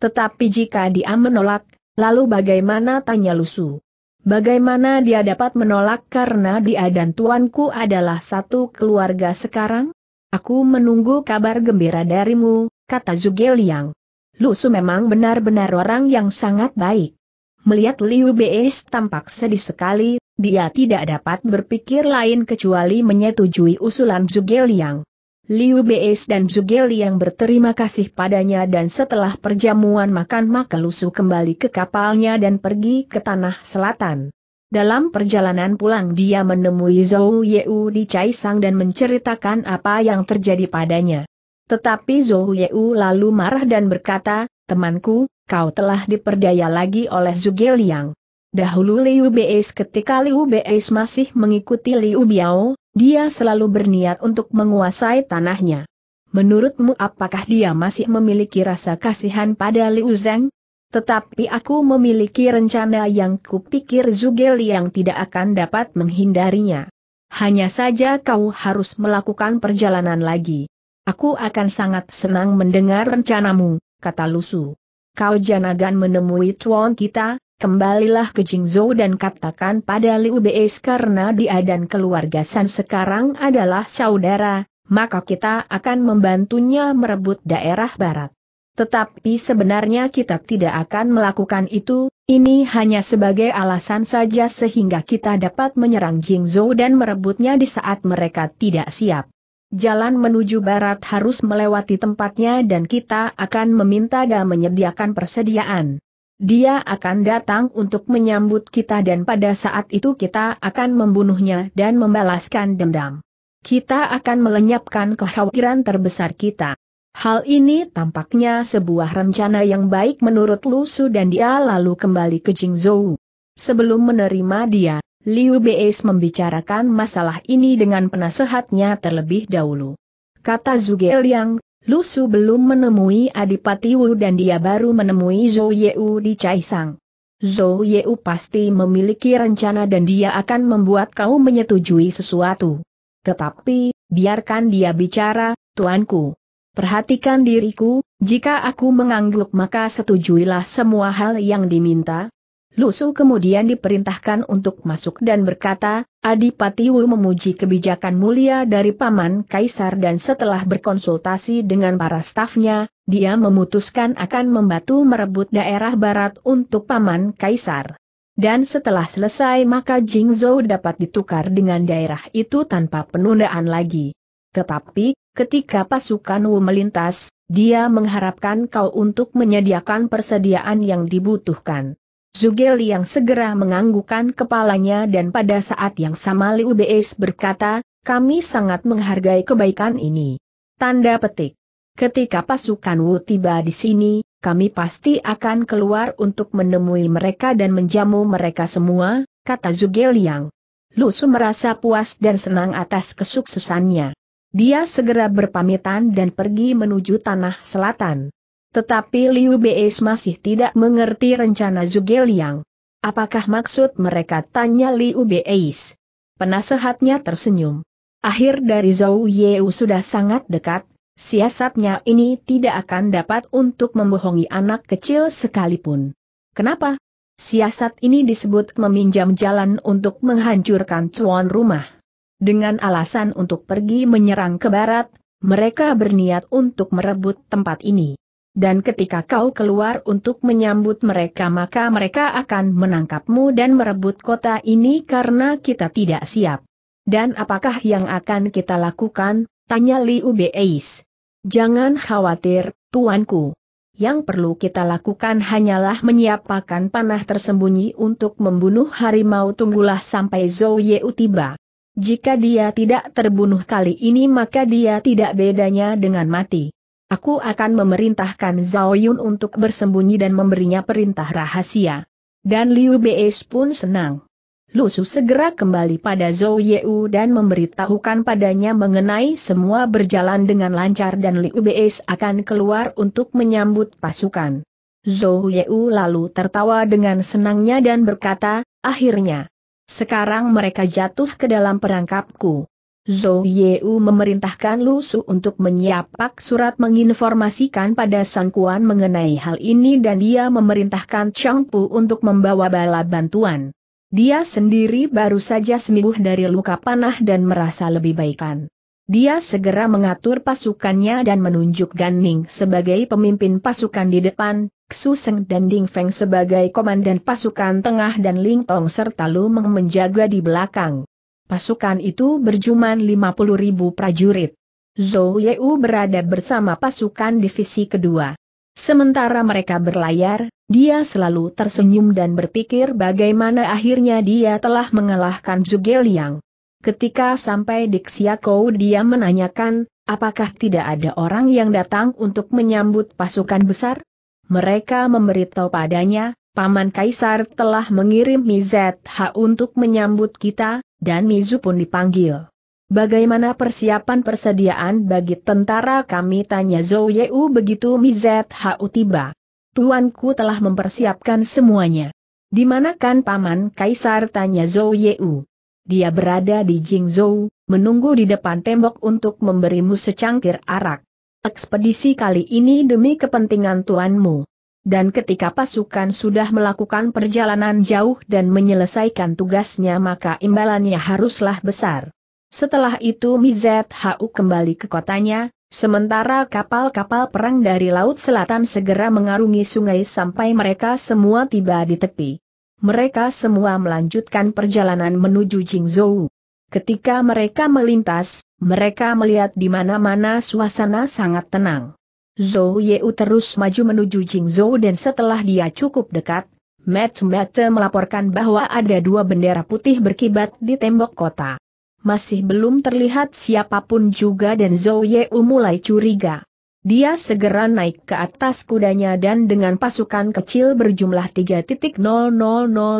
Tetapi jika dia menolak, lalu bagaimana tanya Lusu? Bagaimana dia dapat menolak karena dia dan tuanku adalah satu keluarga sekarang? Aku menunggu kabar gembira darimu, kata Zhuge Liang. Lusu memang benar-benar orang yang sangat baik. Melihat Liu Beis tampak sedih sekali, dia tidak dapat berpikir lain kecuali menyetujui usulan Zhuge Liang. Liu Beis dan Zhuge Liang berterima kasih padanya dan setelah perjamuan makan maka Lusu kembali ke kapalnya dan pergi ke tanah selatan. Dalam perjalanan pulang dia menemui Zhou Yeu di Caisang dan menceritakan apa yang terjadi padanya. Tetapi Zhou Yeu lalu marah dan berkata, temanku, kau telah diperdaya lagi oleh Zhuge Liang. Dahulu Liu Beis ketika Liu Beis masih mengikuti Liu Biao, dia selalu berniat untuk menguasai tanahnya. Menurutmu apakah dia masih memiliki rasa kasihan pada Liu Zeng? Tetapi aku memiliki rencana yang kupikir Zugel yang tidak akan dapat menghindarinya. Hanya saja kau harus melakukan perjalanan lagi. Aku akan sangat senang mendengar rencanamu, kata Lusu. Kau jangan menemui tuan kita, kembalilah ke Jingzhou dan katakan pada Liu Beis karena dia dan keluarga San sekarang adalah saudara, maka kita akan membantunya merebut daerah barat. Tetapi sebenarnya kita tidak akan melakukan itu, ini hanya sebagai alasan saja sehingga kita dapat menyerang Jingzhou dan merebutnya di saat mereka tidak siap. Jalan menuju barat harus melewati tempatnya dan kita akan meminta dia menyediakan persediaan. Dia akan datang untuk menyambut kita dan pada saat itu kita akan membunuhnya dan membalaskan dendam. Kita akan melenyapkan kekhawatiran terbesar kita. Hal ini tampaknya sebuah rencana yang baik menurut Lu Su dan dia lalu kembali ke Jingzhou. Sebelum menerima dia, Liu Beis membicarakan masalah ini dengan penasehatnya terlebih dahulu. Kata Zhuge Liang, Lu Su belum menemui Adipati Wu dan dia baru menemui Zhou Yeu di Caisang. Zhou Yeu pasti memiliki rencana dan dia akan membuat kau menyetujui sesuatu. Tetapi, biarkan dia bicara, tuanku. Perhatikan diriku, jika aku mengangguk maka setujuilah semua hal yang diminta. Lusu kemudian diperintahkan untuk masuk dan berkata, Adipati Wu memuji kebijakan mulia dari Paman Kaisar dan setelah berkonsultasi dengan para stafnya, dia memutuskan akan membantu merebut daerah barat untuk Paman Kaisar dan setelah selesai maka Jingzhou dapat ditukar dengan daerah itu tanpa penundaan lagi. Tetapi, ketika pasukan Wu melintas, dia mengharapkan kau untuk menyediakan persediaan yang dibutuhkan. Zugel Liang segera menganggukkan kepalanya dan pada saat yang sama Liu Beis berkata, kami sangat menghargai kebaikan ini. Tanda petik. Ketika pasukan Wu tiba di sini, kami pasti akan keluar untuk menemui mereka dan menjamu mereka semua, kata Zugel yang. Lusu merasa puas dan senang atas kesuksesannya. Dia segera berpamitan dan pergi menuju tanah selatan. Tetapi Liu Beis masih tidak mengerti rencana Zuge Liang. Apakah maksud mereka tanya Liu Beis? Penasehatnya tersenyum. Akhir dari Zhou Yeu sudah sangat dekat, siasatnya ini tidak akan dapat untuk membohongi anak kecil sekalipun. Kenapa? Siasat ini disebut meminjam jalan untuk menghancurkan cuan rumah. Dengan alasan untuk pergi menyerang ke barat, mereka berniat untuk merebut tempat ini. Dan ketika kau keluar untuk menyambut mereka maka mereka akan menangkapmu dan merebut kota ini karena kita tidak siap. Dan apakah yang akan kita lakukan? Tanya Liu Beis. Jangan khawatir, tuanku. Yang perlu kita lakukan hanyalah menyiapkan panah tersembunyi untuk membunuh harimau tunggulah sampai Zhou Yeu tiba. Jika dia tidak terbunuh kali ini maka dia tidak bedanya dengan mati. Aku akan memerintahkan Zhao Yun untuk bersembunyi dan memberinya perintah rahasia. Dan Liu Bei pun senang. Lu Su segera kembali pada Zhou Yeu dan memberitahukan padanya mengenai semua berjalan dengan lancar dan Liu Bei akan keluar untuk menyambut pasukan. Zhou Yeu lalu tertawa dengan senangnya dan berkata, akhirnya, sekarang mereka jatuh ke dalam perangkapku. Zhou Yeu memerintahkan Lu Su untuk menyiapkan surat menginformasikan pada Sang Kuan mengenai hal ini dan dia memerintahkan Chang Pu untuk membawa bala bantuan. Dia sendiri baru saja sembuh dari luka panah dan merasa lebih baikan. Dia segera mengatur pasukannya dan menunjuk Gan Ning sebagai pemimpin pasukan di depan, Xu Seng dan Ding Feng sebagai komandan pasukan tengah dan Ling Tong serta Lu Meng menjaga di belakang. Pasukan itu berjuman 50 ribu prajurit. Zhou Yeu berada bersama pasukan divisi kedua. Sementara mereka berlayar, dia selalu tersenyum dan berpikir bagaimana akhirnya dia telah mengalahkan Zhuge Liang. Ketika sampai di Xiakou dia menanyakan, apakah tidak ada orang yang datang untuk menyambut pasukan besar? Mereka memberitahu padanya, Paman Kaisar telah mengirim MiZH untuk menyambut kita, dan Mizu pun dipanggil. Bagaimana persiapan persediaan bagi tentara kami tanya Zhou Yeu begitu MiZH tiba. Tuanku telah mempersiapkan semuanya. Dimanakan Paman Kaisar tanya Zhou Yeu. Dia berada di Jingzhou, menunggu di depan tembok untuk memberimu secangkir arak. Ekspedisi kali ini demi kepentingan tuanmu. Dan ketika pasukan sudah melakukan perjalanan jauh dan menyelesaikan tugasnya maka imbalannya haruslah besar. Setelah itu MZHU kembali ke kotanya, sementara kapal-kapal perang dari Laut Selatan segera mengarungi sungai sampai mereka semua tiba di tepi mereka semua melanjutkan perjalanan menuju Jingzhou. Ketika mereka melintas, mereka melihat di mana-mana suasana sangat tenang. Zhou Yeu terus maju menuju Jingzhou dan setelah dia cukup dekat, Matt Mete melaporkan bahwa ada dua bendera putih berkibat di tembok kota. Masih belum terlihat siapapun juga dan Zhou Yeu mulai curiga. Dia segera naik ke atas kudanya dan dengan pasukan kecil berjumlah 3.000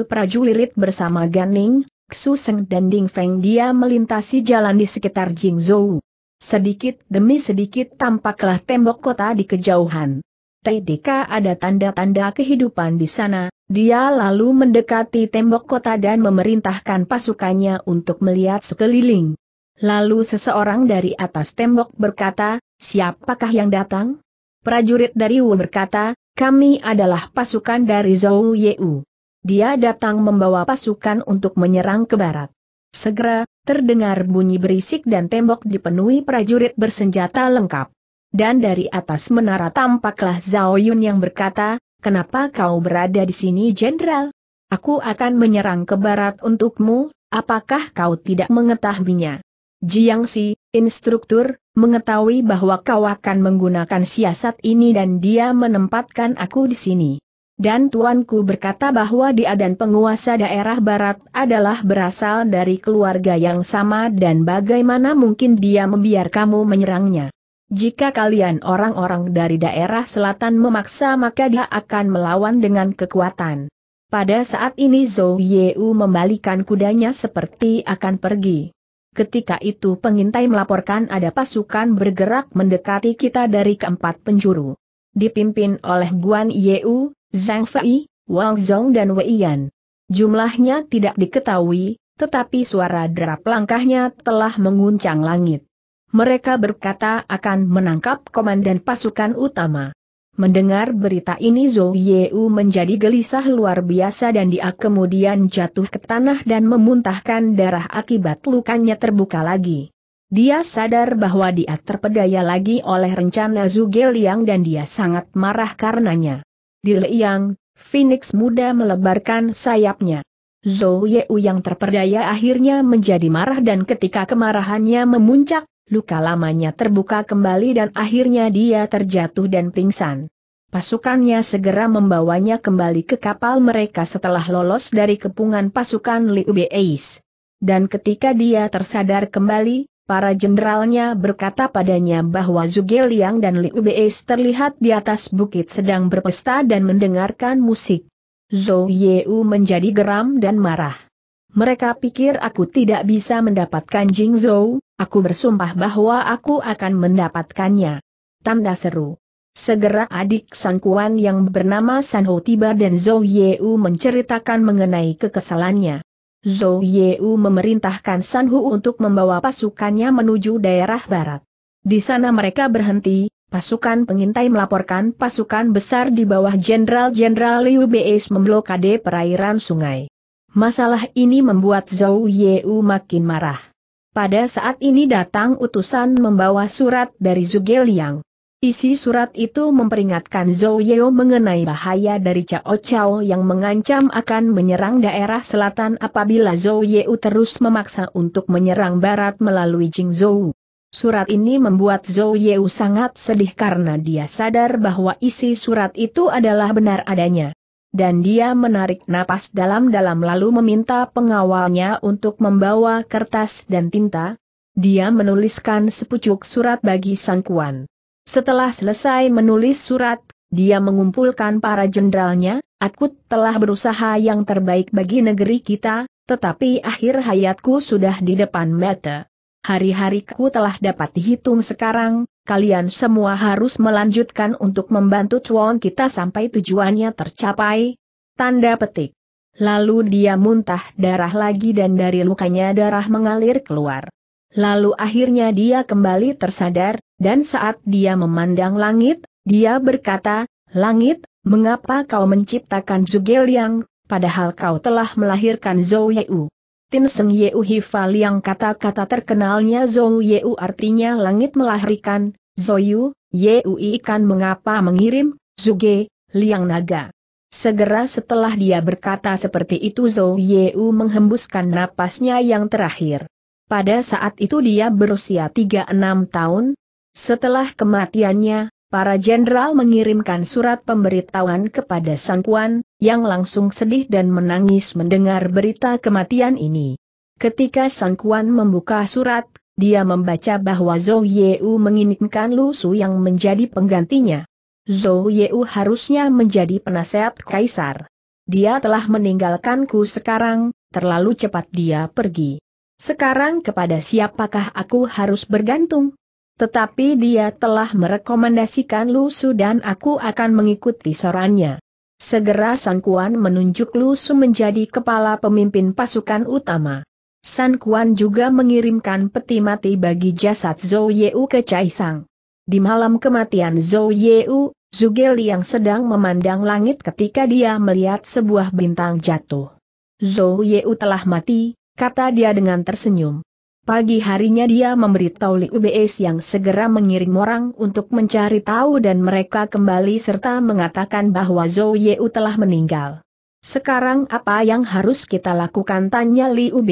prajurit bersama Ganing, Seng dan Ding Feng dia melintasi jalan di sekitar Jingzhou. Sedikit demi sedikit tampaklah tembok kota di kejauhan. TDK ada tanda-tanda kehidupan di sana, dia lalu mendekati tembok kota dan memerintahkan pasukannya untuk melihat sekeliling. Lalu seseorang dari atas tembok berkata, siapakah yang datang? Prajurit dari Wu berkata, kami adalah pasukan dari Zhou Yeu. Dia datang membawa pasukan untuk menyerang ke barat. Segera, terdengar bunyi berisik dan tembok dipenuhi prajurit bersenjata lengkap. Dan dari atas menara tampaklah Zhao Yun yang berkata, Kenapa kau berada di sini, Jenderal? Aku akan menyerang ke barat untukmu, apakah kau tidak mengetahuinya? Jiang Si, instruktur, mengetahui bahwa kau akan menggunakan siasat ini dan dia menempatkan aku di sini. Dan tuanku berkata bahwa dia dan penguasa daerah barat adalah berasal dari keluarga yang sama dan bagaimana mungkin dia membiarkanmu menyerangnya. Jika kalian orang-orang dari daerah selatan memaksa maka dia akan melawan dengan kekuatan. Pada saat ini Zhou Yeu membalikan kudanya seperti akan pergi. Ketika itu pengintai melaporkan ada pasukan bergerak mendekati kita dari keempat penjuru. Dipimpin oleh Guan Yeu, Zhang Fei, Wang Zhong dan Wei Yan. Jumlahnya tidak diketahui, tetapi suara derap langkahnya telah menguncang langit. Mereka berkata akan menangkap komandan pasukan utama. Mendengar berita ini Zhou Yeu menjadi gelisah luar biasa dan dia kemudian jatuh ke tanah dan memuntahkan darah akibat lukanya terbuka lagi. Dia sadar bahwa dia terpedaya lagi oleh rencana Zhuge Liang dan dia sangat marah karenanya. Di Liang, Phoenix muda melebarkan sayapnya. Zhou Yeu yang terpedaya akhirnya menjadi marah dan ketika kemarahannya memuncak, luka lamanya terbuka kembali dan akhirnya dia terjatuh dan pingsan. Pasukannya segera membawanya kembali ke kapal mereka setelah lolos dari kepungan pasukan Liu Beis. Dan ketika dia tersadar kembali, para jenderalnya berkata padanya bahwa Zhuge Liang dan Liu Beis terlihat di atas bukit sedang berpesta dan mendengarkan musik. Zhou Yeu menjadi geram dan marah. Mereka pikir aku tidak bisa mendapatkan Jing Zhou, aku bersumpah bahwa aku akan mendapatkannya. Tanda seru. Segera adik San Kuan yang bernama San Ho tiba dan Zhou Yeu menceritakan mengenai kekesalannya. Zhou Yeu memerintahkan San Hu untuk membawa pasukannya menuju daerah barat. Di sana mereka berhenti, pasukan pengintai melaporkan pasukan besar di bawah Jenderal-Jenderal Liu Beis memblokade perairan sungai. Masalah ini membuat Zhou Yeu makin marah. Pada saat ini datang utusan membawa surat dari Zuge Liang. Isi surat itu memperingatkan Zhou Yeo mengenai bahaya dari Cao Cao yang mengancam akan menyerang daerah selatan apabila Zhou Yeo terus memaksa untuk menyerang barat melalui Jingzhou. Surat ini membuat Zhou Yeo sangat sedih karena dia sadar bahwa isi surat itu adalah benar adanya dan dia menarik napas dalam-dalam lalu meminta pengawalnya untuk membawa kertas dan tinta. Dia menuliskan sepucuk surat bagi Sang Kuan. Setelah selesai menulis surat, dia mengumpulkan para jenderalnya, aku telah berusaha yang terbaik bagi negeri kita, tetapi akhir hayatku sudah di depan mata. Hari-hariku telah dapat dihitung sekarang, kalian semua harus melanjutkan untuk membantu cuan kita sampai tujuannya tercapai. Tanda petik. Lalu dia muntah darah lagi dan dari lukanya darah mengalir keluar. Lalu akhirnya dia kembali tersadar, dan saat dia memandang langit, dia berkata, Langit, mengapa kau menciptakan Zugel yang, padahal kau telah melahirkan Zhou Yeu? Tin Seng Yeu Hifal yang kata-kata terkenalnya Zou Yeu artinya langit melahirkan, Zoyu, Yeu ikan mengapa mengirim, Zuge, liang naga. Segera setelah dia berkata seperti itu Zou Yeu menghembuskan napasnya yang terakhir. Pada saat itu dia berusia 36 tahun. Setelah kematiannya, para jenderal mengirimkan surat pemberitahuan kepada Sangkuan, yang langsung sedih dan menangis mendengar berita kematian ini. Ketika San Kuan membuka surat, dia membaca bahwa Zhou Yeu menginginkan Lu Su yang menjadi penggantinya. Zhou Yeu harusnya menjadi penasehat kaisar. Dia telah meninggalkanku sekarang, terlalu cepat dia pergi. Sekarang kepada siapakah aku harus bergantung? Tetapi dia telah merekomendasikan Lu Su dan aku akan mengikuti sarannya. Segera San Kuan menunjuk Lu Su menjadi kepala pemimpin pasukan utama. San Kuan juga mengirimkan peti mati bagi jasad Zhou Yeu ke Caisang. Di malam kematian Zhou Yeu, Zugeli yang sedang memandang langit ketika dia melihat sebuah bintang jatuh. Zhou Yeu telah mati, kata dia dengan tersenyum. Pagi harinya dia memberitahu Liu Beis yang segera mengirim orang untuk mencari tahu dan mereka kembali serta mengatakan bahwa Zhou Yeu telah meninggal. Sekarang apa yang harus kita lakukan tanya Liu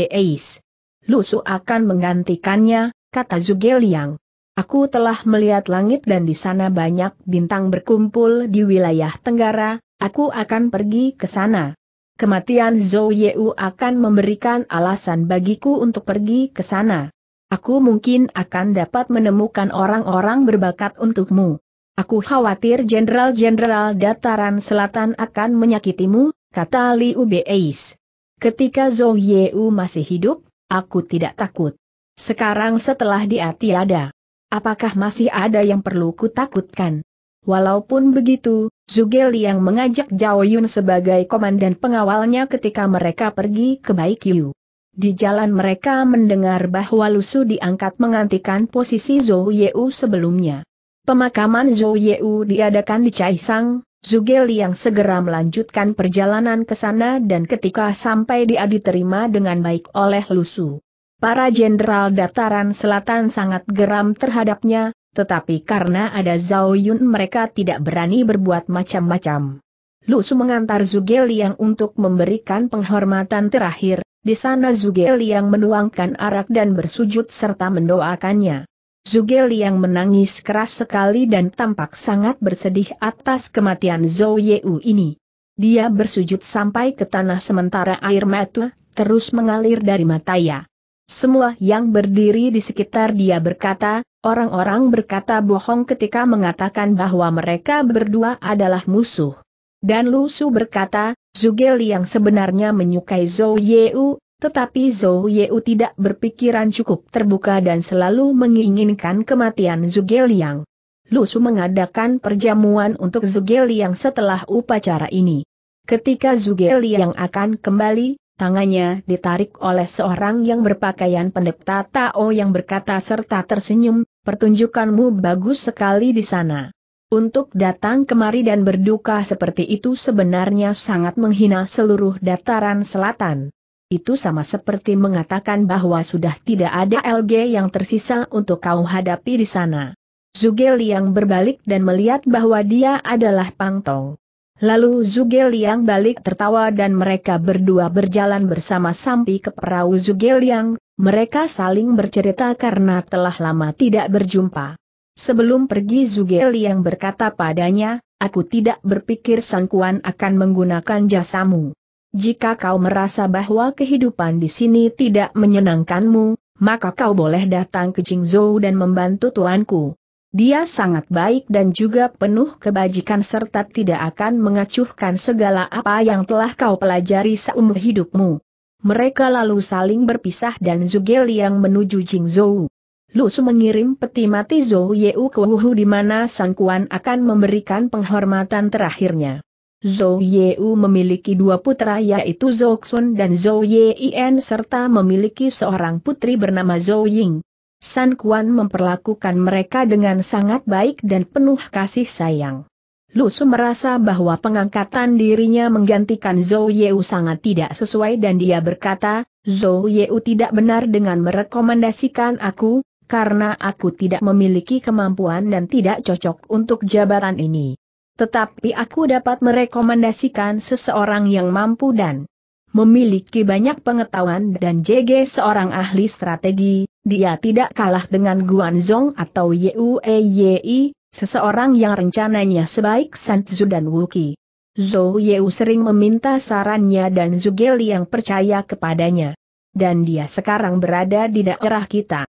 Lu Su akan menggantikannya, kata Zhuge Liang. Aku telah melihat langit dan di sana banyak bintang berkumpul di wilayah tenggara, aku akan pergi ke sana kematian Zhou Yeu akan memberikan alasan bagiku untuk pergi ke sana. Aku mungkin akan dapat menemukan orang-orang berbakat untukmu. Aku khawatir jenderal-jenderal dataran selatan akan menyakitimu, kata Liu Beis. Ketika Zhou Yeu masih hidup, aku tidak takut. Sekarang setelah dia tiada, apakah masih ada yang perlu kutakutkan? Walaupun begitu, Zhuge Liang mengajak Zhao Yun sebagai komandan pengawalnya ketika mereka pergi ke Baikyu. Di jalan mereka mendengar bahwa Lusu diangkat menggantikan posisi Zhou Yeu sebelumnya. Pemakaman Zhou Yeu diadakan di Caisang, Zhuge Liang segera melanjutkan perjalanan ke sana dan ketika sampai dia diterima dengan baik oleh Lusu. Para jenderal dataran selatan sangat geram terhadapnya, tetapi karena ada Zhao Yun mereka tidak berani berbuat macam-macam. Lu Su mengantar Zuge Liang untuk memberikan penghormatan terakhir, di sana Zuge Liang menuangkan arak dan bersujud serta mendoakannya. Zuge Liang menangis keras sekali dan tampak sangat bersedih atas kematian Zhou Yeu ini. Dia bersujud sampai ke tanah sementara air mata terus mengalir dari matanya. Semua yang berdiri di sekitar dia berkata, Orang-orang berkata bohong ketika mengatakan bahwa mereka berdua adalah musuh. Dan Lu Su berkata, Zugel yang sebenarnya menyukai Zhou Yeu, tetapi Zhou Yeu tidak berpikiran cukup terbuka dan selalu menginginkan kematian Zugel yang. Lu Su mengadakan perjamuan untuk Zugel yang setelah upacara ini. Ketika Zugel yang akan kembali, tangannya ditarik oleh seorang yang berpakaian pendeta Tao yang berkata serta tersenyum, pertunjukanmu bagus sekali di sana. Untuk datang kemari dan berduka seperti itu sebenarnya sangat menghina seluruh dataran selatan. Itu sama seperti mengatakan bahwa sudah tidak ada LG yang tersisa untuk kau hadapi di sana. Zugel yang berbalik dan melihat bahwa dia adalah Pang Tong. Lalu Zugeliang balik tertawa dan mereka berdua berjalan bersama sampai ke perahu Zugeliang, mereka saling bercerita karena telah lama tidak berjumpa. Sebelum pergi Zugeliang berkata padanya, aku tidak berpikir sangkuan akan menggunakan jasamu. Jika kau merasa bahwa kehidupan di sini tidak menyenangkanmu, maka kau boleh datang ke Jingzhou dan membantu tuanku. Dia sangat baik dan juga penuh kebajikan serta tidak akan mengacuhkan segala apa yang telah kau pelajari seumur hidupmu. Mereka lalu saling berpisah dan Zugel yang menuju Jingzhou. Lusu mengirim peti mati Zhou Yeu ke Wuhu di mana Sang Kuan akan memberikan penghormatan terakhirnya. Zhou Yeu memiliki dua putra yaitu Zhou Xun dan Zhou Yien serta memiliki seorang putri bernama Zhou Ying. San Kuan memperlakukan mereka dengan sangat baik dan penuh kasih sayang. Lu Su merasa bahwa pengangkatan dirinya menggantikan Zhou Yeu sangat tidak sesuai dan dia berkata, Zhou Yeu tidak benar dengan merekomendasikan aku, karena aku tidak memiliki kemampuan dan tidak cocok untuk jabatan ini. Tetapi aku dapat merekomendasikan seseorang yang mampu dan memiliki banyak pengetahuan dan JG seorang ahli strategi, dia tidak kalah dengan Guanzong atau Yueyi, seseorang yang rencananya sebaik Sanzu dan Wuki. Zhou Yeu sering meminta sarannya dan Zugeli yang percaya kepadanya. Dan dia sekarang berada di daerah kita.